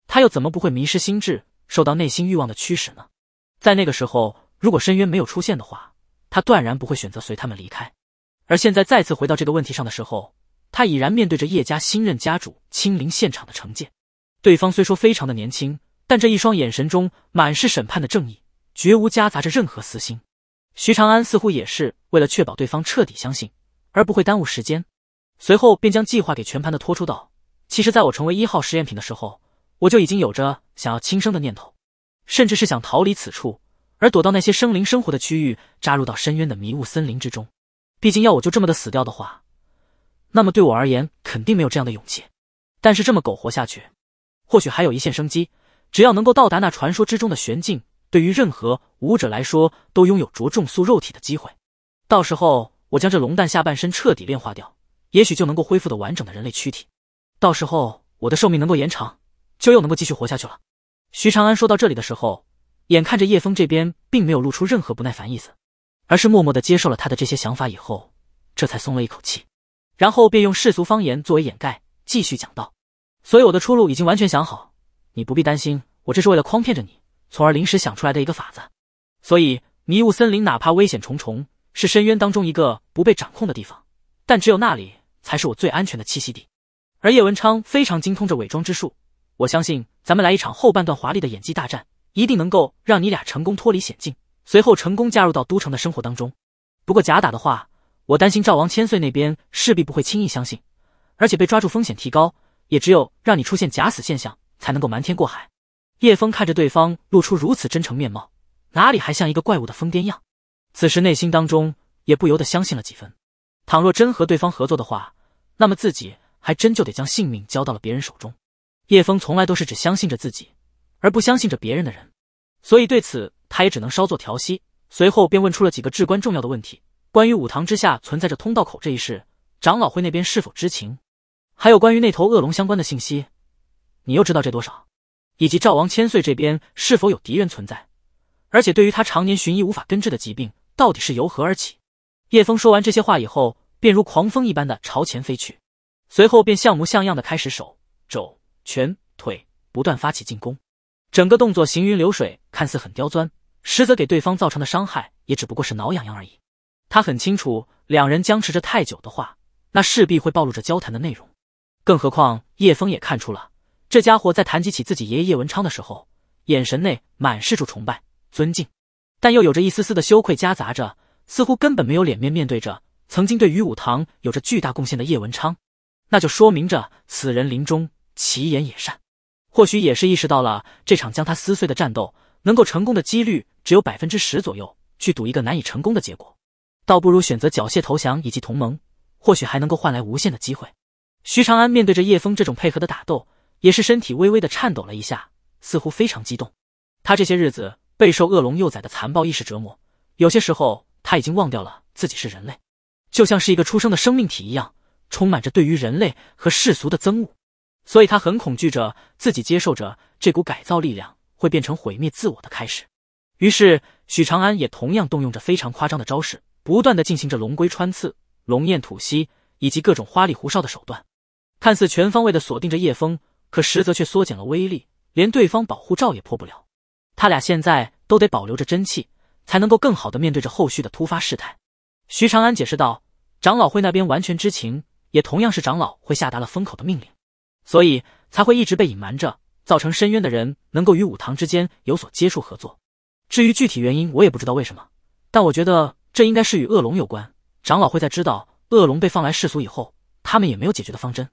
他又怎么不会迷失心智，受到内心欲望的驱使呢？在那个时候，如果深渊没有出现的话，他断然不会选择随他们离开。而现在再次回到这个问题上的时候，他已然面对着叶家新任家主亲临现场的惩戒。对方虽说非常的年轻。但这一双眼神中满是审判的正义，绝无夹杂着任何私心。徐长安似乎也是为了确保对方彻底相信，而不会耽误时间，随后便将计划给全盘的托出道：“其实，在我成为一号实验品的时候，我就已经有着想要轻生的念头，甚至是想逃离此处，而躲到那些生灵生活的区域，扎入到深渊的迷雾森林之中。毕竟，要我就这么的死掉的话，那么对我而言肯定没有这样的勇气。但是，这么苟活下去，或许还有一线生机。”只要能够到达那传说之中的玄境，对于任何武者来说，都拥有着重塑肉体的机会。到时候，我将这龙蛋下半身彻底炼化掉，也许就能够恢复的完整的人类躯体。到时候，我的寿命能够延长，就又能够继续活下去了。徐长安说到这里的时候，眼看着叶枫这边并没有露出任何不耐烦意思，而是默默的接受了他的这些想法以后，这才松了一口气，然后便用世俗方言作为掩盖，继续讲道。所以我的出路已经完全想好。你不必担心，我这是为了诓骗着你，从而临时想出来的一个法子。所以，迷雾森林哪怕危险重重，是深渊当中一个不被掌控的地方，但只有那里才是我最安全的栖息地。而叶文昌非常精通这伪装之术，我相信咱们来一场后半段华丽的演技大战，一定能够让你俩成功脱离险境，随后成功加入到都城的生活当中。不过假打的话，我担心赵王千岁那边势必不会轻易相信，而且被抓住风险提高，也只有让你出现假死现象。才能够瞒天过海。叶峰看着对方露出如此真诚面貌，哪里还像一个怪物的疯癫样？此时内心当中也不由得相信了几分。倘若真和对方合作的话，那么自己还真就得将性命交到了别人手中。叶峰从来都是只相信着自己，而不相信着别人的人，所以对此他也只能稍作调息，随后便问出了几个至关重要的问题：关于五堂之下存在着通道口这一事，长老会那边是否知情？还有关于那头恶龙相关的信息？你又知道这多少？以及赵王千岁这边是否有敌人存在？而且对于他常年寻医无法根治的疾病，到底是由何而起？叶峰说完这些话以后，便如狂风一般的朝前飞去，随后便像模像样的开始手、肘、拳、腿不断发起进攻，整个动作行云流水，看似很刁钻，实则给对方造成的伤害也只不过是挠痒痒而已。他很清楚，两人僵持着太久的话，那势必会暴露着交谈的内容。更何况，叶峰也看出了。这家伙在谈及起自己爷爷叶文昌的时候，眼神内满是住崇拜、尊敬，但又有着一丝丝的羞愧夹杂着，似乎根本没有脸面面对着曾经对于武堂有着巨大贡献的叶文昌。那就说明着此人临终其言也善，或许也是意识到了这场将他撕碎的战斗能够成功的几率只有百分之十左右，去赌一个难以成功的结果，倒不如选择缴械投降以及同盟，或许还能够换来无限的机会。徐长安面对着叶峰这种配合的打斗。也是身体微微的颤抖了一下，似乎非常激动。他这些日子备受恶龙幼崽的残暴意识折磨，有些时候他已经忘掉了自己是人类，就像是一个出生的生命体一样，充满着对于人类和世俗的憎恶。所以，他很恐惧着自己接受着这股改造力量会变成毁灭自我的开始。于是，许长安也同样动用着非常夸张的招式，不断的进行着龙龟穿刺、龙焰吐息以及各种花里胡哨的手段，看似全方位的锁定着叶枫。可实则却缩减了威力，连对方保护罩也破不了。他俩现在都得保留着真气，才能够更好的面对着后续的突发事态。徐长安解释道：“长老会那边完全知情，也同样是长老会下达了封口的命令，所以才会一直被隐瞒着，造成深渊的人能够与武堂之间有所接触合作。至于具体原因，我也不知道为什么，但我觉得这应该是与恶龙有关。长老会在知道恶龙被放来世俗以后，他们也没有解决的方针，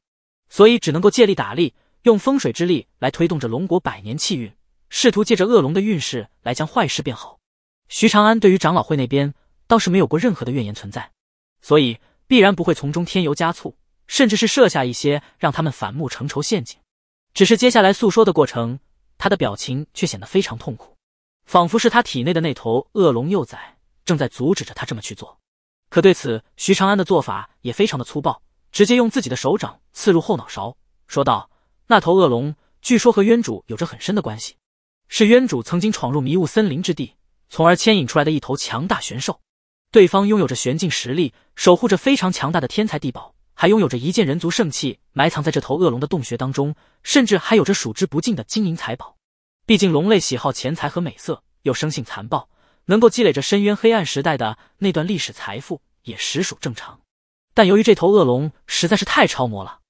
所以只能够借力打力。”用风水之力来推动着龙国百年气运，试图借着恶龙的运势来将坏事变好。徐长安对于长老会那边倒是没有过任何的怨言存在，所以必然不会从中添油加醋，甚至是设下一些让他们反目成仇陷阱。只是接下来诉说的过程，他的表情却显得非常痛苦，仿佛是他体内的那头恶龙幼崽正在阻止着他这么去做。可对此，徐长安的做法也非常的粗暴，直接用自己的手掌刺入后脑勺，说道。那头恶龙据说和渊主有着很深的关系，是渊主曾经闯入迷雾森林之地，从而牵引出来的一头强大玄兽。对方拥有着玄境实力，守护着非常强大的天才地宝，还拥有着一件人族圣器埋藏在这头恶龙的洞穴当中，甚至还有着数之不尽的金银财宝。毕竟龙类喜好钱财和美色，又生性残暴，能够积累着深渊黑暗时代的那段历史财富也实属正常。但由于这头恶龙实在是太超模了，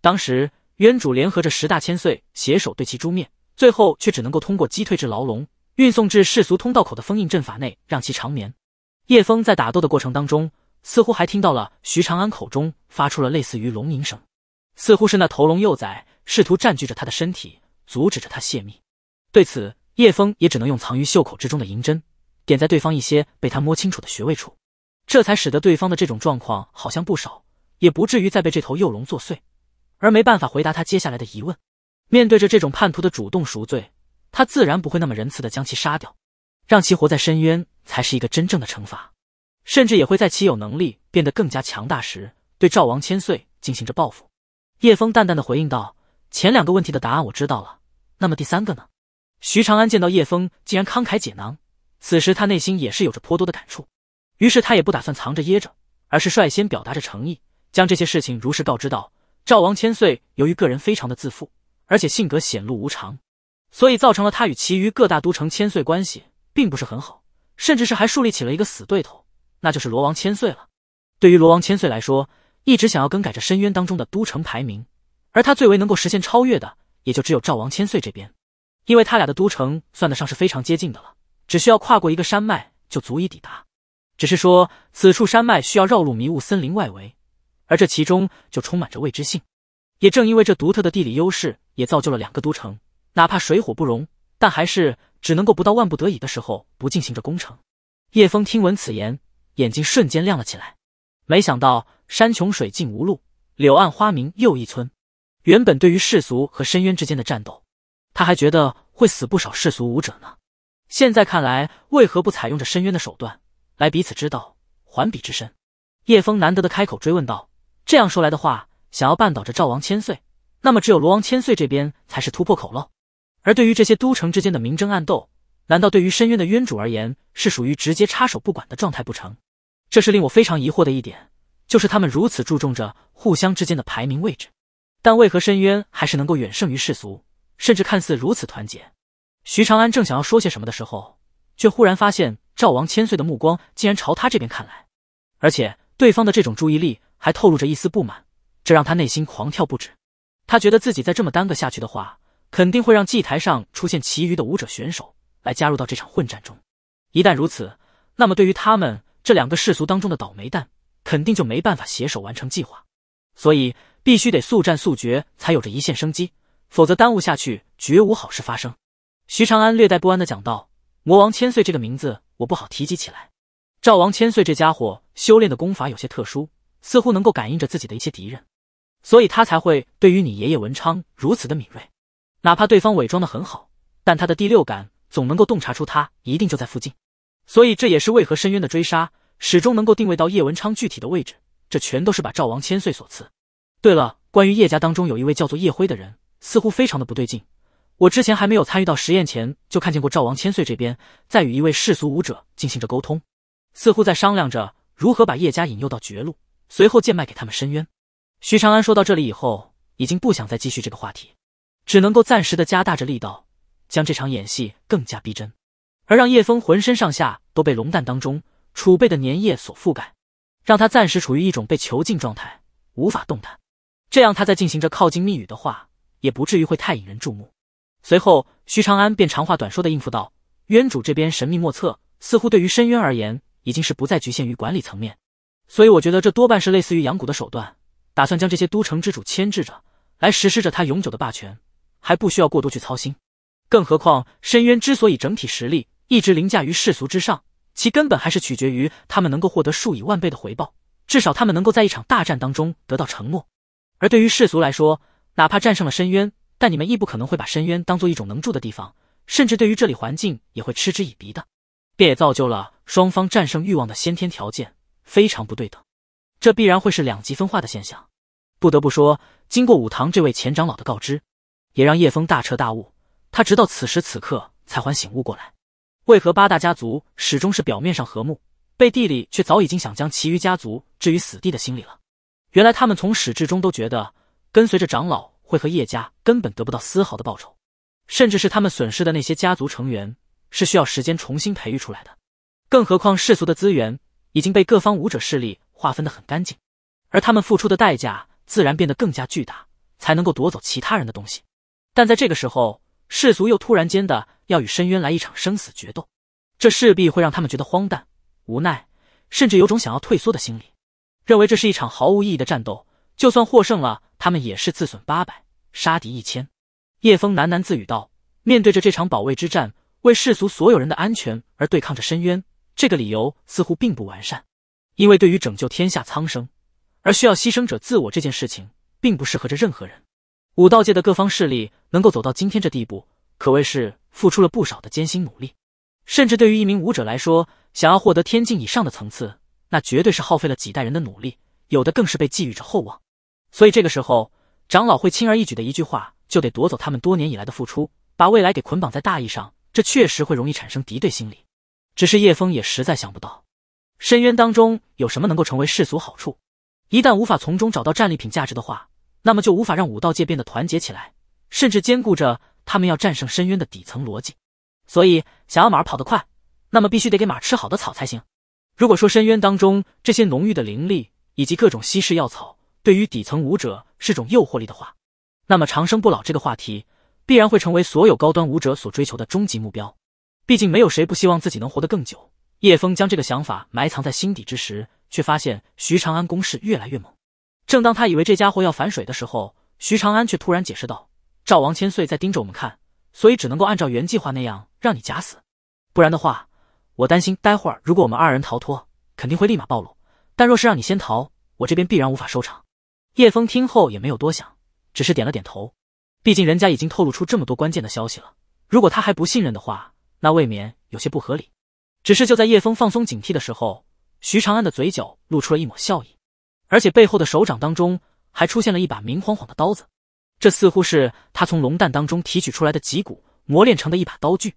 当时。渊主联合着十大千岁携手对其诛灭，最后却只能够通过击退至牢笼，运送至世俗通道口的封印阵法内，让其长眠。叶枫在打斗的过程当中，似乎还听到了徐长安口中发出了类似于龙吟声，似乎是那头龙幼崽试图占据着他的身体，阻止着他泄密。对此，叶枫也只能用藏于袖口之中的银针，点在对方一些被他摸清楚的穴位处，这才使得对方的这种状况好像不少，也不至于再被这头幼龙作祟。而没办法回答他接下来的疑问，面对着这种叛徒的主动赎罪，他自然不会那么仁慈的将其杀掉，让其活在深渊才是一个真正的惩罚，甚至也会在其有能力变得更加强大时，对赵王千岁进行着报复。叶枫淡淡的回应道：“前两个问题的答案我知道了，那么第三个呢？”徐长安见到叶枫竟然慷慨解囊，此时他内心也是有着颇多的感触，于是他也不打算藏着掖着，而是率先表达着诚意，将这些事情如实告知道。赵王千岁由于个人非常的自负，而且性格显露无常，所以造成了他与其余各大都城千岁关系并不是很好，甚至是还树立起了一个死对头，那就是罗王千岁了。对于罗王千岁来说，一直想要更改着深渊当中的都城排名，而他最为能够实现超越的，也就只有赵王千岁这边，因为他俩的都城算得上是非常接近的了，只需要跨过一个山脉就足以抵达，只是说此处山脉需要绕路迷雾森林外围。而这其中就充满着未知性，也正因为这独特的地理优势，也造就了两个都城，哪怕水火不容，但还是只能够不到万不得已的时候不进行着攻城。叶峰听闻此言，眼睛瞬间亮了起来。没想到山穷水尽无路，柳暗花明又一村。原本对于世俗和深渊之间的战斗，他还觉得会死不少世俗武者呢，现在看来，为何不采用着深渊的手段来彼此之道还彼之身？叶峰难得的开口追问道。这样说来的话，想要绊倒着赵王千岁，那么只有罗王千岁这边才是突破口喽。而对于这些都城之间的明争暗斗，难道对于深渊的渊主而言是属于直接插手不管的状态不成？这是令我非常疑惑的一点，就是他们如此注重着互相之间的排名位置，但为何深渊还是能够远胜于世俗，甚至看似如此团结？徐长安正想要说些什么的时候，却忽然发现赵王千岁的目光竟然朝他这边看来，而且对方的这种注意力。还透露着一丝不满，这让他内心狂跳不止。他觉得自己再这么耽搁下去的话，肯定会让祭台上出现其余的武者选手来加入到这场混战中。一旦如此，那么对于他们这两个世俗当中的倒霉蛋，肯定就没办法携手完成计划。所以必须得速战速决，才有着一线生机。否则耽误下去，绝无好事发生。徐长安略带不安的讲道：“魔王千岁这个名字我不好提及起来。赵王千岁这家伙修炼的功法有些特殊。”似乎能够感应着自己的一些敌人，所以他才会对于你爷爷文昌如此的敏锐。哪怕对方伪装的很好，但他的第六感总能够洞察出他一定就在附近。所以这也是为何深渊的追杀始终能够定位到叶文昌具体的位置，这全都是把赵王千岁所赐。对了，关于叶家当中有一位叫做叶辉的人，似乎非常的不对劲。我之前还没有参与到实验前，就看见过赵王千岁这边在与一位世俗武者进行着沟通，似乎在商量着如何把叶家引诱到绝路。随后贱卖给他们深渊，徐长安说到这里以后，已经不想再继续这个话题，只能够暂时的加大着力道，将这场演戏更加逼真，而让叶枫浑身上下都被龙蛋当中储备的粘液所覆盖，让他暂时处于一种被囚禁状态，无法动弹。这样，他在进行着靠近密语的话，也不至于会太引人注目。随后，徐长安便长话短说的应付道：“渊主这边神秘莫测，似乎对于深渊而言，已经是不再局限于管理层面。”所以我觉得这多半是类似于养蛊的手段，打算将这些都城之主牵制着，来实施着他永久的霸权，还不需要过多去操心。更何况，深渊之所以整体实力一直凌驾于世俗之上，其根本还是取决于他们能够获得数以万倍的回报，至少他们能够在一场大战当中得到承诺。而对于世俗来说，哪怕战胜了深渊，但你们亦不可能会把深渊当做一种能住的地方，甚至对于这里环境也会嗤之以鼻的，便也造就了双方战胜欲望的先天条件。非常不对等，这必然会是两极分化的现象。不得不说，经过武堂这位前长老的告知，也让叶枫大彻大悟。他直到此时此刻才缓醒悟过来，为何八大家族始终是表面上和睦，背地里却早已经想将其余家族置于死地的心理了。原来他们从始至终都觉得跟随着长老会和叶家根本得不到丝毫的报酬，甚至是他们损失的那些家族成员是需要时间重新培育出来的。更何况世俗的资源。已经被各方武者势力划分的很干净，而他们付出的代价自然变得更加巨大，才能够夺走其他人的东西。但在这个时候，世俗又突然间的要与深渊来一场生死决斗，这势必会让他们觉得荒诞、无奈，甚至有种想要退缩的心理，认为这是一场毫无意义的战斗。就算获胜了，他们也是自损八百，杀敌一千。叶风喃喃自语道：“面对着这场保卫之战，为世俗所有人的安全而对抗着深渊。”这个理由似乎并不完善，因为对于拯救天下苍生而需要牺牲者自我这件事情，并不适合着任何人。武道界的各方势力能够走到今天这地步，可谓是付出了不少的艰辛努力。甚至对于一名武者来说，想要获得天境以上的层次，那绝对是耗费了几代人的努力，有的更是被寄予着厚望。所以这个时候，长老会轻而易举的一句话，就得夺走他们多年以来的付出，把未来给捆绑在大义上，这确实会容易产生敌对心理。只是叶枫也实在想不到，深渊当中有什么能够成为世俗好处。一旦无法从中找到战利品价值的话，那么就无法让武道界变得团结起来，甚至兼顾着他们要战胜深渊的底层逻辑。所以，想要马儿跑得快，那么必须得给马吃好的草才行。如果说深渊当中这些浓郁的灵力以及各种稀释药草对于底层武者是种诱惑力的话，那么长生不老这个话题必然会成为所有高端武者所追求的终极目标。毕竟没有谁不希望自己能活得更久。叶峰将这个想法埋藏在心底之时，却发现徐长安攻势越来越猛。正当他以为这家伙要反水的时候，徐长安却突然解释道：“赵王千岁在盯着我们看，所以只能够按照原计划那样让你假死。不然的话，我担心待会儿如果我们二人逃脱，肯定会立马暴露。但若是让你先逃，我这边必然无法收场。”叶峰听后也没有多想，只是点了点头。毕竟人家已经透露出这么多关键的消息了，如果他还不信任的话。那未免有些不合理。只是就在叶枫放松警惕的时候，徐长安的嘴角露出了一抹笑意，而且背后的手掌当中还出现了一把明晃晃的刀子。这似乎是他从龙蛋当中提取出来的脊骨磨练成的一把刀具，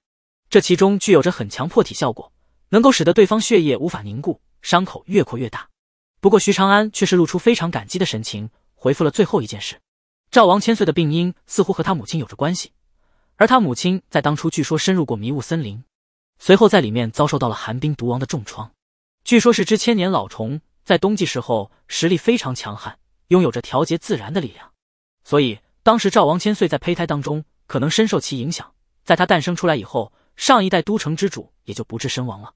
这其中具有着很强破体效果，能够使得对方血液无法凝固，伤口越扩越大。不过徐长安却是露出非常感激的神情，回复了最后一件事：赵王千岁的病因似乎和他母亲有着关系。而他母亲在当初据说深入过迷雾森林，随后在里面遭受到了寒冰毒王的重创，据说是只千年老虫，在冬季时候实力非常强悍，拥有着调节自然的力量，所以当时赵王千岁在胚胎当中可能深受其影响，在他诞生出来以后，上一代都城之主也就不治身亡了，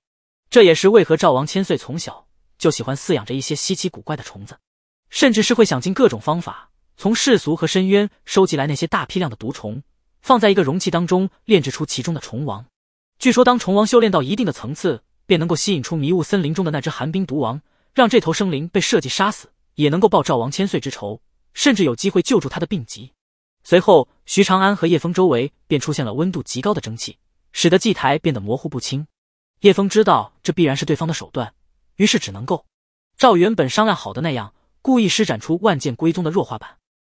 这也是为何赵王千岁从小就喜欢饲养着一些稀奇古怪的虫子，甚至是会想尽各种方法从世俗和深渊收集来那些大批量的毒虫。放在一个容器当中炼制出其中的虫王，据说当虫王修炼到一定的层次，便能够吸引出迷雾森林中的那只寒冰毒王，让这头生灵被设计杀死，也能够报赵王千岁之仇，甚至有机会救助他的病疾。随后，徐长安和叶枫周围便出现了温度极高的蒸汽，使得祭台变得模糊不清。叶枫知道这必然是对方的手段，于是只能够照原本商量好的那样，故意施展出万剑归宗的弱化版，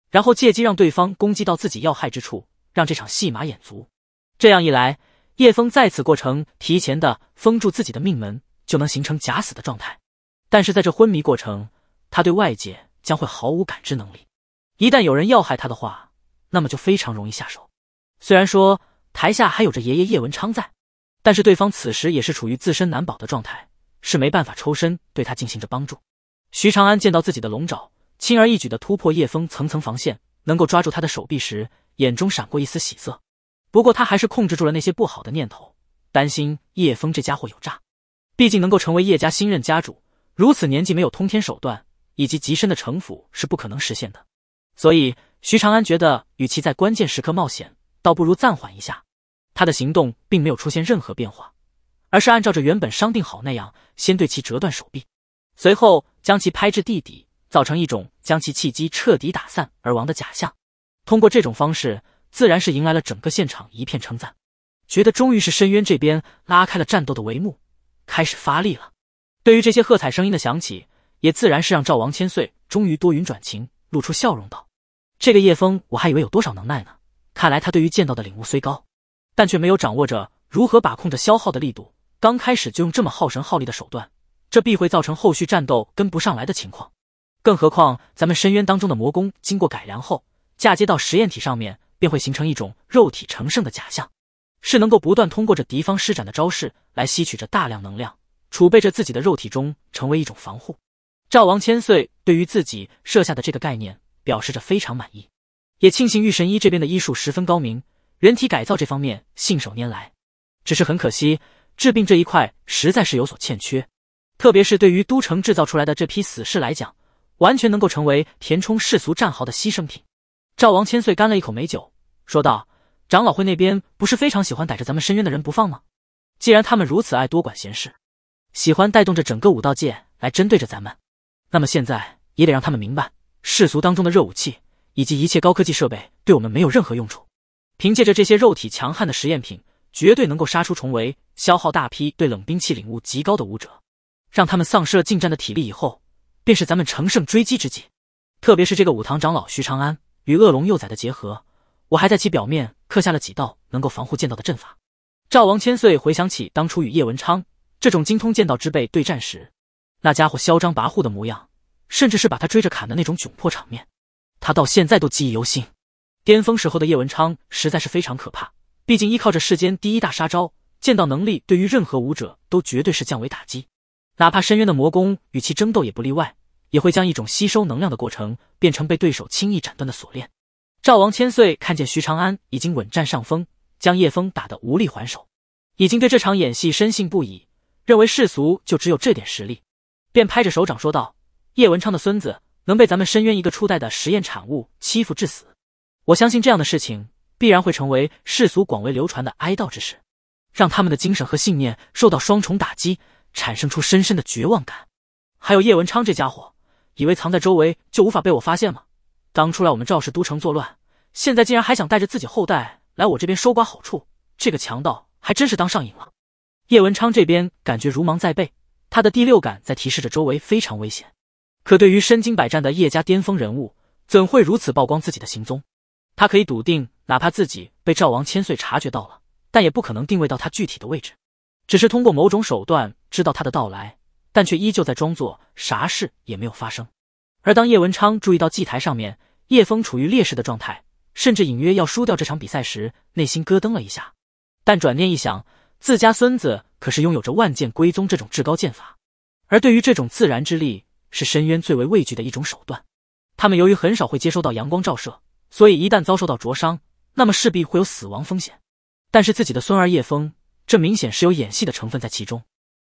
然后借机让对方攻击到自己要害之处。让这场戏码演足，这样一来，叶峰在此过程提前的封住自己的命门，就能形成假死的状态。但是在这昏迷过程，他对外界将会毫无感知能力。一旦有人要害他的话，那么就非常容易下手。虽然说台下还有着爷爷叶文昌在，但是对方此时也是处于自身难保的状态，是没办法抽身对他进行着帮助。徐长安见到自己的龙爪轻而易举的突破叶枫层层防线，能够抓住他的手臂时。眼中闪过一丝喜色，不过他还是控制住了那些不好的念头，担心叶枫这家伙有诈。毕竟能够成为叶家新任家主，如此年纪没有通天手段以及极深的城府是不可能实现的。所以徐长安觉得，与其在关键时刻冒险，倒不如暂缓一下。他的行动并没有出现任何变化，而是按照着原本商定好那样，先对其折断手臂，随后将其拍至地底，造成一种将其气机彻底打散而亡的假象。通过这种方式，自然是迎来了整个现场一片称赞，觉得终于是深渊这边拉开了战斗的帷幕，开始发力了。对于这些喝彩声音的响起，也自然是让赵王千岁终于多云转晴，露出笑容道：“这个叶风，我还以为有多少能耐呢，看来他对于剑道的领悟虽高，但却没有掌握着如何把控着消耗的力度。刚开始就用这么耗神耗力的手段，这必会造成后续战斗跟不上来的情况。更何况咱们深渊当中的魔功经过改良后。”嫁接到实验体上面，便会形成一种肉体成圣的假象，是能够不断通过着敌方施展的招式来吸取着大量能量，储备着自己的肉体中成为一种防护。赵王千岁对于自己设下的这个概念表示着非常满意，也庆幸玉神医这边的医术十分高明，人体改造这方面信手拈来。只是很可惜，治病这一块实在是有所欠缺，特别是对于都城制造出来的这批死士来讲，完全能够成为填充世俗战壕的牺牲品。赵王千岁干了一口美酒，说道：“长老会那边不是非常喜欢逮着咱们深渊的人不放吗？既然他们如此爱多管闲事，喜欢带动着整个武道界来针对着咱们，那么现在也得让他们明白，世俗当中的热武器以及一切高科技设备对我们没有任何用处。凭借着这些肉体强悍的实验品，绝对能够杀出重围，消耗大批对冷兵器领悟极高的武者，让他们丧失了近战的体力以后，便是咱们乘胜追击之际。特别是这个武堂长老徐长安。”与恶龙幼崽的结合，我还在其表面刻下了几道能够防护剑道的阵法。赵王千岁回想起当初与叶文昌这种精通剑道之辈对战时，那家伙嚣张跋扈的模样，甚至是把他追着砍的那种窘迫场面，他到现在都记忆犹新。巅峰时候的叶文昌实在是非常可怕，毕竟依靠着世间第一大杀招剑道能力，对于任何武者都绝对是降维打击，哪怕深渊的魔宫与其争斗也不例外。也会将一种吸收能量的过程变成被对手轻易斩断的锁链。赵王千岁看见徐长安已经稳占上风，将叶峰打得无力还手，已经对这场演戏深信不疑，认为世俗就只有这点实力，便拍着手掌说道：“叶文昌的孙子能被咱们深渊一个初代的实验产物欺负致死，我相信这样的事情必然会成为世俗广为流传的哀悼之事，让他们的精神和信念受到双重打击，产生出深深的绝望感。还有叶文昌这家伙。”以为藏在周围就无法被我发现吗？当初来我们赵氏都城作乱，现在竟然还想带着自己后代来我这边收刮好处，这个强盗还真是当上瘾了。叶文昌这边感觉如芒在背，他的第六感在提示着周围非常危险。可对于身经百战的叶家巅峰人物，怎会如此曝光自己的行踪？他可以笃定，哪怕自己被赵王千岁察觉到了，但也不可能定位到他具体的位置，只是通过某种手段知道他的到来。但却依旧在装作啥事也没有发生。而当叶文昌注意到祭台上面叶枫处于劣势的状态，甚至隐约要输掉这场比赛时，内心咯噔了一下。但转念一想，自家孙子可是拥有着万剑归宗这种至高剑法。而对于这种自然之力，是深渊最为畏惧的一种手段。他们由于很少会接收到阳光照射，所以一旦遭受到灼伤，那么势必会有死亡风险。但是自己的孙儿叶枫，这明显是有演戏的成分在其中，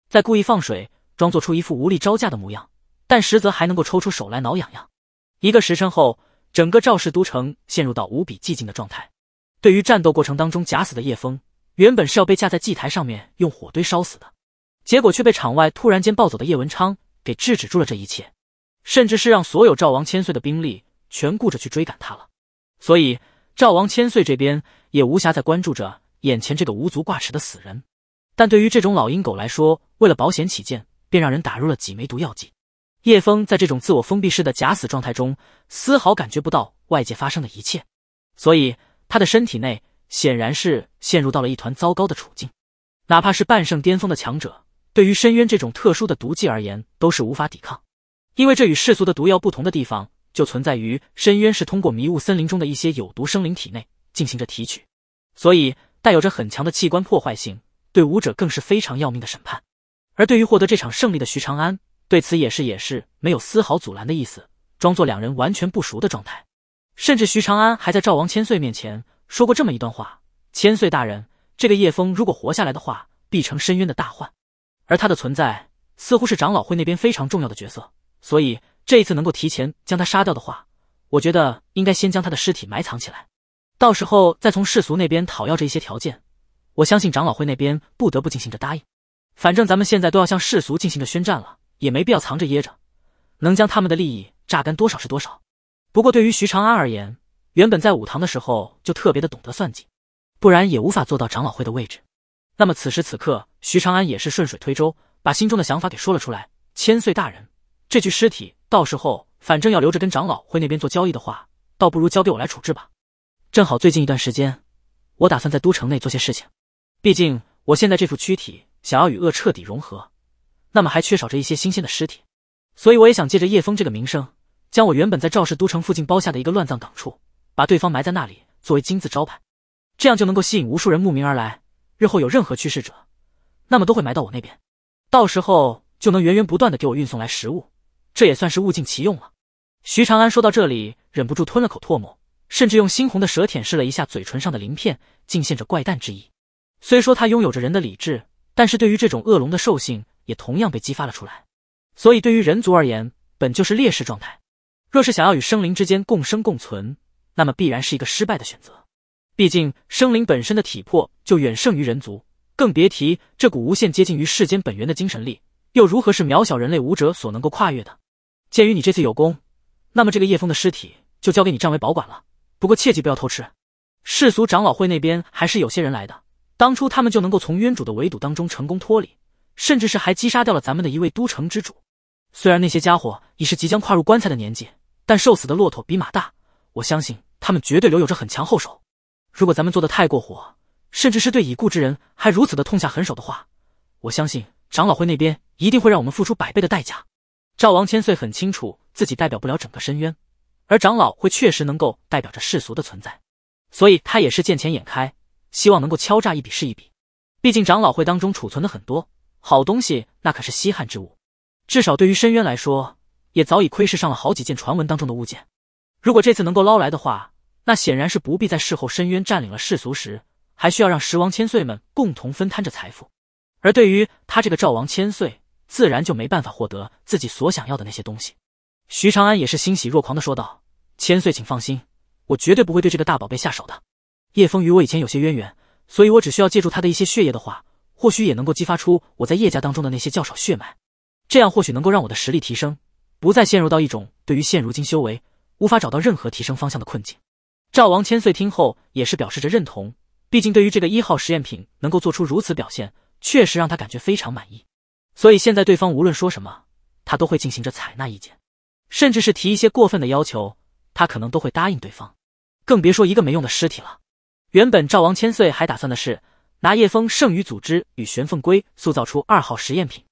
在故意放水。装作出一副无力招架的模样，但实则还能够抽出手来挠痒痒。一个时辰后，整个赵氏都城陷入到无比寂静的状态。对于战斗过程当中假死的叶枫，原本是要被架在祭台上面用火堆烧死的，结果却被场外突然间暴走的叶文昌给制止住了。这一切，甚至是让所有赵王千岁的兵力全顾着去追赶他了。所以赵王千岁这边也无暇再关注着眼前这个无足挂齿的死人。但对于这种老鹰狗来说，为了保险起见。便让人打入了几枚毒药剂。叶枫在这种自我封闭式的假死状态中，丝毫感觉不到外界发生的一切，所以他的身体内显然是陷入到了一团糟糕的处境。哪怕是半圣巅峰的强者，对于深渊这种特殊的毒剂而言，都是无法抵抗。因为这与世俗的毒药不同的地方，就存在于深渊是通过迷雾森林中的一些有毒生灵体内进行着提取，所以带有着很强的器官破坏性，对武者更是非常要命的审判。而对于获得这场胜利的徐长安，对此也是也是没有丝毫阻拦的意思，装作两人完全不熟的状态。甚至徐长安还在赵王千岁面前说过这么一段话：“千岁大人，这个叶枫如果活下来的话，必成深渊的大患。而他的存在，似乎是长老会那边非常重要的角色。所以这一次能够提前将他杀掉的话，我觉得应该先将他的尸体埋藏起来，到时候再从世俗那边讨要这一些条件。我相信长老会那边不得不进行着答应。”反正咱们现在都要向世俗进行着宣战了，也没必要藏着掖着，能将他们的利益榨干多少是多少。不过对于徐长安而言，原本在武堂的时候就特别的懂得算计，不然也无法做到长老会的位置。那么此时此刻，徐长安也是顺水推舟，把心中的想法给说了出来：“千岁大人，这具尸体到时候反正要留着跟长老会那边做交易的话，倒不如交给我来处置吧。正好最近一段时间，我打算在都城内做些事情，毕竟我现在这副躯体。”想要与恶彻底融合，那么还缺少着一些新鲜的尸体，所以我也想借着叶枫这个名声，将我原本在赵氏都城附近包下的一个乱葬岗处，把对方埋在那里，作为金字招牌，这样就能够吸引无数人慕名而来。日后有任何去世者，那么都会埋到我那边，到时候就能源源不断的给我运送来食物，这也算是物尽其用了。徐长安说到这里，忍不住吞了口唾沫，甚至用猩红的舌舔舐了一下嘴唇上的鳞片，尽显着怪诞之意。虽说他拥有着人的理智。但是对于这种恶龙的兽性，也同样被激发了出来。所以对于人族而言，本就是劣势状态。若是想要与生灵之间共生共存，那么必然是一个失败的选择。毕竟生灵本身的体魄就远胜于人族，更别提这股无限接近于世间本源的精神力，又如何是渺小人类武者所能够跨越的？鉴于你这次有功，那么这个叶枫的尸体就交给你占为保管了。不过切记不要偷吃。世俗长老会那边还是有些人来的。当初他们就能够从渊主的围堵当中成功脱离，甚至是还击杀掉了咱们的一位都城之主。虽然那些家伙已是即将跨入棺材的年纪，但瘦死的骆驼比马大，我相信他们绝对留有着很强后手。如果咱们做的太过火，甚至是对已故之人还如此的痛下狠手的话，我相信长老会那边一定会让我们付出百倍的代价。赵王千岁很清楚自己代表不了整个深渊，而长老会确实能够代表着世俗的存在，所以他也是见钱眼开。希望能够敲诈一笔是一笔，毕竟长老会当中储存的很多好东西，那可是稀罕之物。至少对于深渊来说，也早已窥视上了好几件传闻当中的物件。如果这次能够捞来的话，那显然是不必在事后深渊占领了世俗时，还需要让十王千岁们共同分摊着财富。而对于他这个赵王千岁，自然就没办法获得自己所想要的那些东西。徐长安也是欣喜若狂的说道：“千岁请放心，我绝对不会对这个大宝贝下手的。”叶枫与我以前有些渊源，所以我只需要借助他的一些血液的话，或许也能够激发出我在叶家当中的那些较少血脉，这样或许能够让我的实力提升，不再陷入到一种对于现如今修为无法找到任何提升方向的困境。赵王千岁听后也是表示着认同，毕竟对于这个一号实验品能够做出如此表现，确实让他感觉非常满意。所以现在对方无论说什么，他都会进行着采纳意见，甚至是提一些过分的要求，他可能都会答应对方，更别说一个没用的尸体了。原本赵王千岁还打算的是拿叶枫剩余组织与玄凤龟塑造出二号实验品，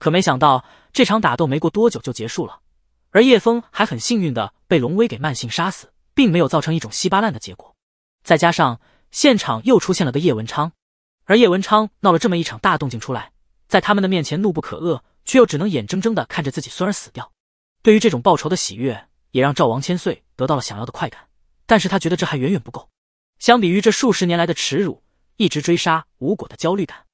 可没想到这场打斗没过多久就结束了，而叶枫还很幸运的被龙威给慢性杀死，并没有造成一种稀巴烂的结果。再加上现场又出现了个叶文昌，而叶文昌闹了这么一场大动静出来，在他们的面前怒不可遏，却又只能眼睁睁的看着自己孙儿死掉。对于这种报仇的喜悦，也让赵王千岁得到了想要的快感，但是他觉得这还远远不够。相比于这数十年来的耻辱，一直追杀无果的焦虑感，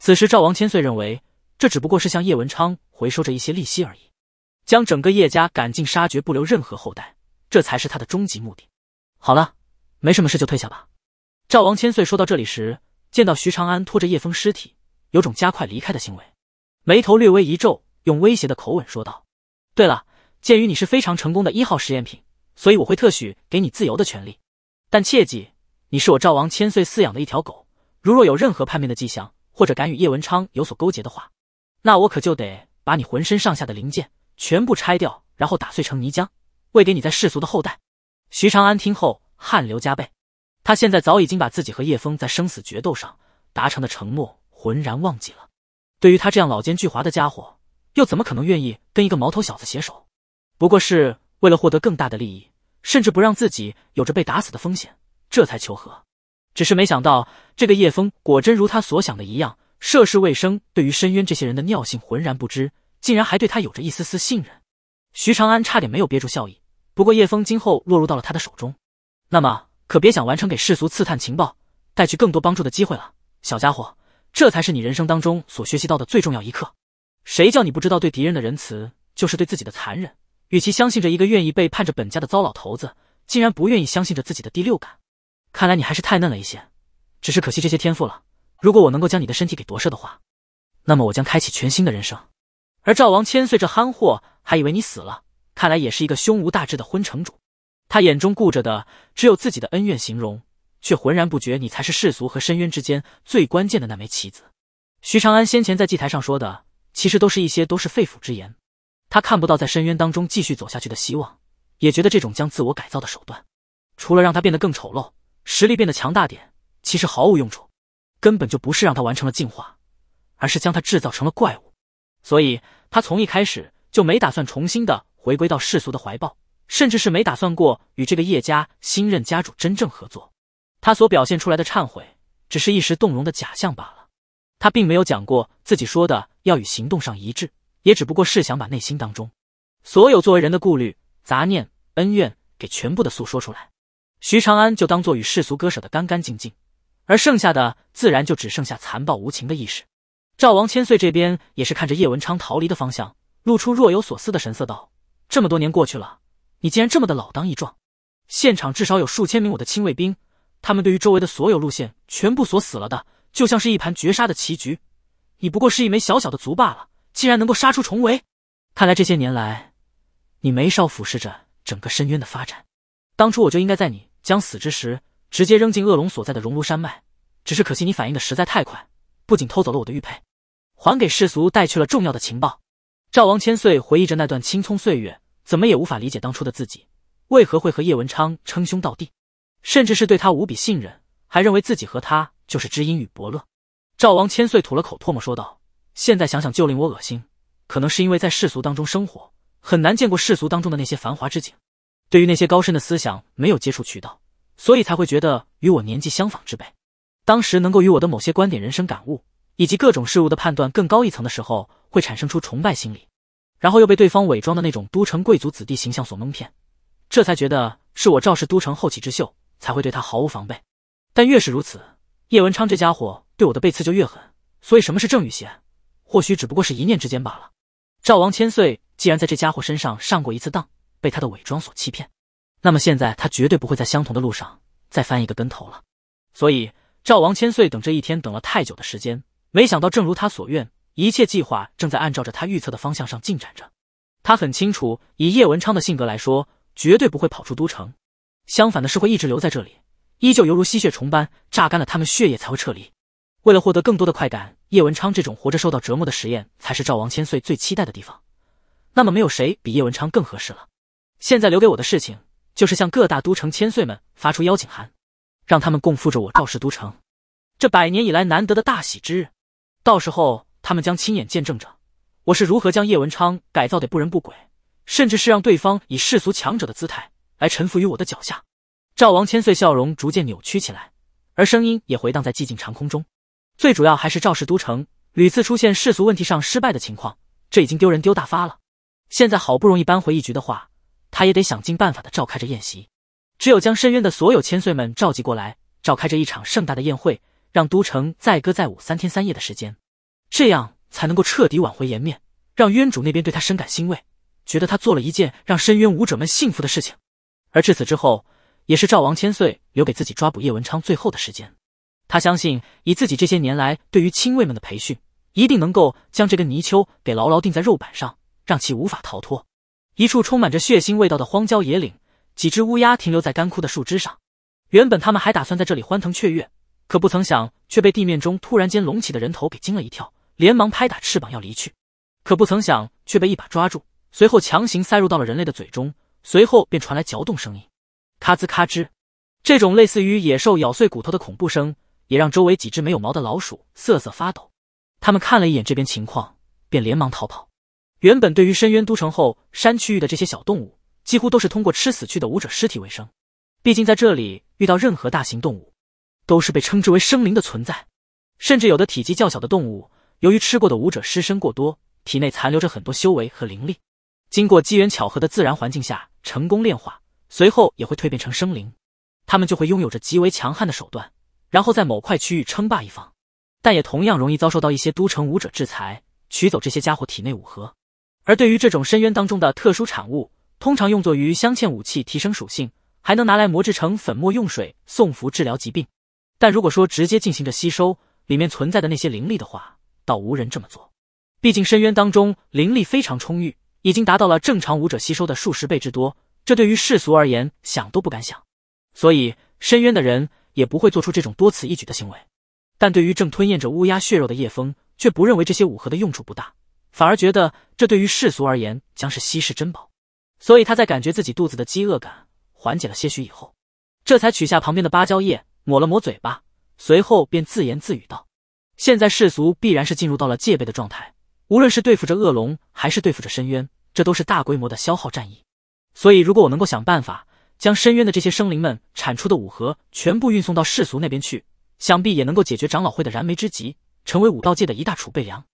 此时赵王千岁认为，这只不过是向叶文昌回收着一些利息而已。将整个叶家赶尽杀绝，不留任何后代，这才是他的终极目的。好了，没什么事就退下吧。赵王千岁说到这里时，见到徐长安拖着叶枫尸体，有种加快离开的行为，眉头略微一皱，用威胁的口吻说道：“对了，鉴于你是非常成功的一号实验品，所以我会特许给你自由的权利，但切记。”你是我赵王千岁饲养的一条狗，如若有任何叛变的迹象，或者敢与叶文昌有所勾结的话，那我可就得把你浑身上下的零件全部拆掉，然后打碎成泥浆，喂给你在世俗的后代。徐长安听后汗流浃背，他现在早已经把自己和叶峰在生死决斗上达成的承诺浑然忘记了。对于他这样老奸巨猾的家伙，又怎么可能愿意跟一个毛头小子携手？不过是为了获得更大的利益，甚至不让自己有着被打死的风险。这才求和，只是没想到这个叶枫果真如他所想的一样，涉世未深，对于深渊这些人的尿性浑然不知，竟然还对他有着一丝丝信任。徐长安差点没有憋住笑意。不过叶枫今后落入到了他的手中，那么可别想完成给世俗刺探情报、带去更多帮助的机会了。小家伙，这才是你人生当中所学习到的最重要一课。谁叫你不知道对敌人的仁慈就是对自己的残忍？与其相信着一个愿意背叛着本家的糟老头子，竟然不愿意相信着自己的第六感。看来你还是太嫩了一些，只是可惜这些天赋了。如果我能够将你的身体给夺舍的话，那么我将开启全新的人生。而赵王千岁这憨货还以为你死了，看来也是一个胸无大志的昏城主。他眼中顾着的只有自己的恩怨，形容却浑然不觉你才是世俗和深渊之间最关键的那枚棋子。徐长安先前在祭台上说的，其实都是一些都是肺腑之言。他看不到在深渊当中继续走下去的希望，也觉得这种将自我改造的手段，除了让他变得更丑陋。实力变得强大点，其实毫无用处，根本就不是让他完成了进化，而是将他制造成了怪物。所以，他从一开始就没打算重新的回归到世俗的怀抱，甚至是没打算过与这个叶家新任家主真正合作。他所表现出来的忏悔，只是一时动容的假象罢了。他并没有讲过自己说的要与行动上一致，也只不过是想把内心当中所有作为人的顾虑、杂念、恩怨给全部的诉说出来。徐长安就当做与世俗割舍的干干净净，而剩下的自然就只剩下残暴无情的意识。赵王千岁这边也是看着叶文昌逃离的方向，露出若有所思的神色，道：“这么多年过去了，你竟然这么的老当益壮。现场至少有数千名我的亲卫兵，他们对于周围的所有路线全部锁死了的，就像是一盘绝杀的棋局。你不过是一枚小小的卒罢了，竟然能够杀出重围。看来这些年来，你没少俯视着整个深渊的发展。”当初我就应该在你将死之时，直接扔进恶龙所在的熔炉山脉。只是可惜你反应的实在太快，不仅偷走了我的玉佩，还给世俗带去了重要的情报。赵王千岁回忆着那段青葱岁月，怎么也无法理解当初的自己为何会和叶文昌称兄道弟，甚至是对他无比信任，还认为自己和他就是知音与伯乐。赵王千岁吐了口唾沫说道：“现在想想就令我恶心。可能是因为在世俗当中生活，很难见过世俗当中的那些繁华之景。”对于那些高深的思想没有接触渠道，所以才会觉得与我年纪相仿之辈，当时能够与我的某些观点、人生感悟以及各种事物的判断更高一层的时候，会产生出崇拜心理，然后又被对方伪装的那种都城贵族子弟形象所蒙骗，这才觉得是我赵氏都城后起之秀，才会对他毫无防备。但越是如此，叶文昌这家伙对我的背刺就越狠。所以，什么是正与邪，或许只不过是一念之间罢了。赵王千岁既然在这家伙身上上过一次当。被他的伪装所欺骗，那么现在他绝对不会在相同的路上再翻一个跟头了。所以赵王千岁等这一天等了太久的时间，没想到正如他所愿，一切计划正在按照着他预测的方向上进展着。他很清楚，以叶文昌的性格来说，绝对不会跑出都城，相反的是会一直留在这里，依旧犹如吸血虫般榨干了他们血液才会撤离。为了获得更多的快感，叶文昌这种活着受到折磨的实验，才是赵王千岁最期待的地方。那么没有谁比叶文昌更合适了。现在留给我的事情，就是向各大都城千岁们发出邀请函，让他们共赴着我赵氏都城这百年以来难得的大喜之日。到时候，他们将亲眼见证着我是如何将叶文昌改造的不人不鬼，甚至是让对方以世俗强者的姿态来臣服于我的脚下。赵王千岁笑容逐渐扭曲起来，而声音也回荡在寂静长空中。最主要还是赵氏都城屡次出现世俗问题上失败的情况，这已经丢人丢大发了。现在好不容易扳回一局的话，他也得想尽办法的召开着宴席，只有将深渊的所有千岁们召集过来，召开着一场盛大的宴会，让都城载歌载舞三天三夜的时间，这样才能够彻底挽回颜面，让渊主那边对他深感欣慰，觉得他做了一件让深渊武者们幸福的事情。而至此之后，也是赵王千岁留给自己抓捕叶文昌最后的时间。他相信，以自己这些年来对于亲卫们的培训，一定能够将这个泥鳅给牢牢钉在肉板上，让其无法逃脱。一处充满着血腥味道的荒郊野岭，几只乌鸦停留在干枯的树枝上。原本它们还打算在这里欢腾雀跃，可不曾想却被地面中突然间隆起的人头给惊了一跳，连忙拍打翅膀要离去，可不曾想却被一把抓住，随后强行塞入到了人类的嘴中，随后便传来嚼动声音，咔吱咔吱。这种类似于野兽咬碎骨头的恐怖声，也让周围几只没有毛的老鼠瑟瑟发抖。他们看了一眼这边情况，便连忙逃跑。原本对于深渊都城后山区域的这些小动物，几乎都是通过吃死去的武者尸体为生。毕竟在这里遇到任何大型动物，都是被称之为生灵的存在。甚至有的体积较小的动物，由于吃过的武者尸身过多，体内残留着很多修为和灵力，经过机缘巧合的自然环境下成功炼化，随后也会蜕变成生灵。他们就会拥有着极为强悍的手段，然后在某块区域称霸一方，但也同样容易遭受到一些都城武者制裁，取走这些家伙体内武核。而对于这种深渊当中的特殊产物，通常用作于镶嵌武器提升属性，还能拿来磨制成粉末用水送服治疗疾病。但如果说直接进行着吸收里面存在的那些灵力的话，倒无人这么做。毕竟深渊当中灵力非常充裕，已经达到了正常武者吸收的数十倍之多。这对于世俗而言想都不敢想，所以深渊的人也不会做出这种多此一举的行为。但对于正吞咽着乌鸦血肉的叶枫，却不认为这些五核的用处不大。反而觉得这对于世俗而言将是稀世珍宝，所以他在感觉自己肚子的饥饿感缓解了些许以后，这才取下旁边的芭蕉叶抹了抹嘴巴，随后便自言自语道：“现在世俗必然是进入到了戒备的状态，无论是对付着恶龙还是对付着深渊，这都是大规模的消耗战役。所以如果我能够想办法将深渊的这些生灵们产出的五核全部运送到世俗那边去，想必也能够解决长老会的燃眉之急，成为武道界的一大储备粮。”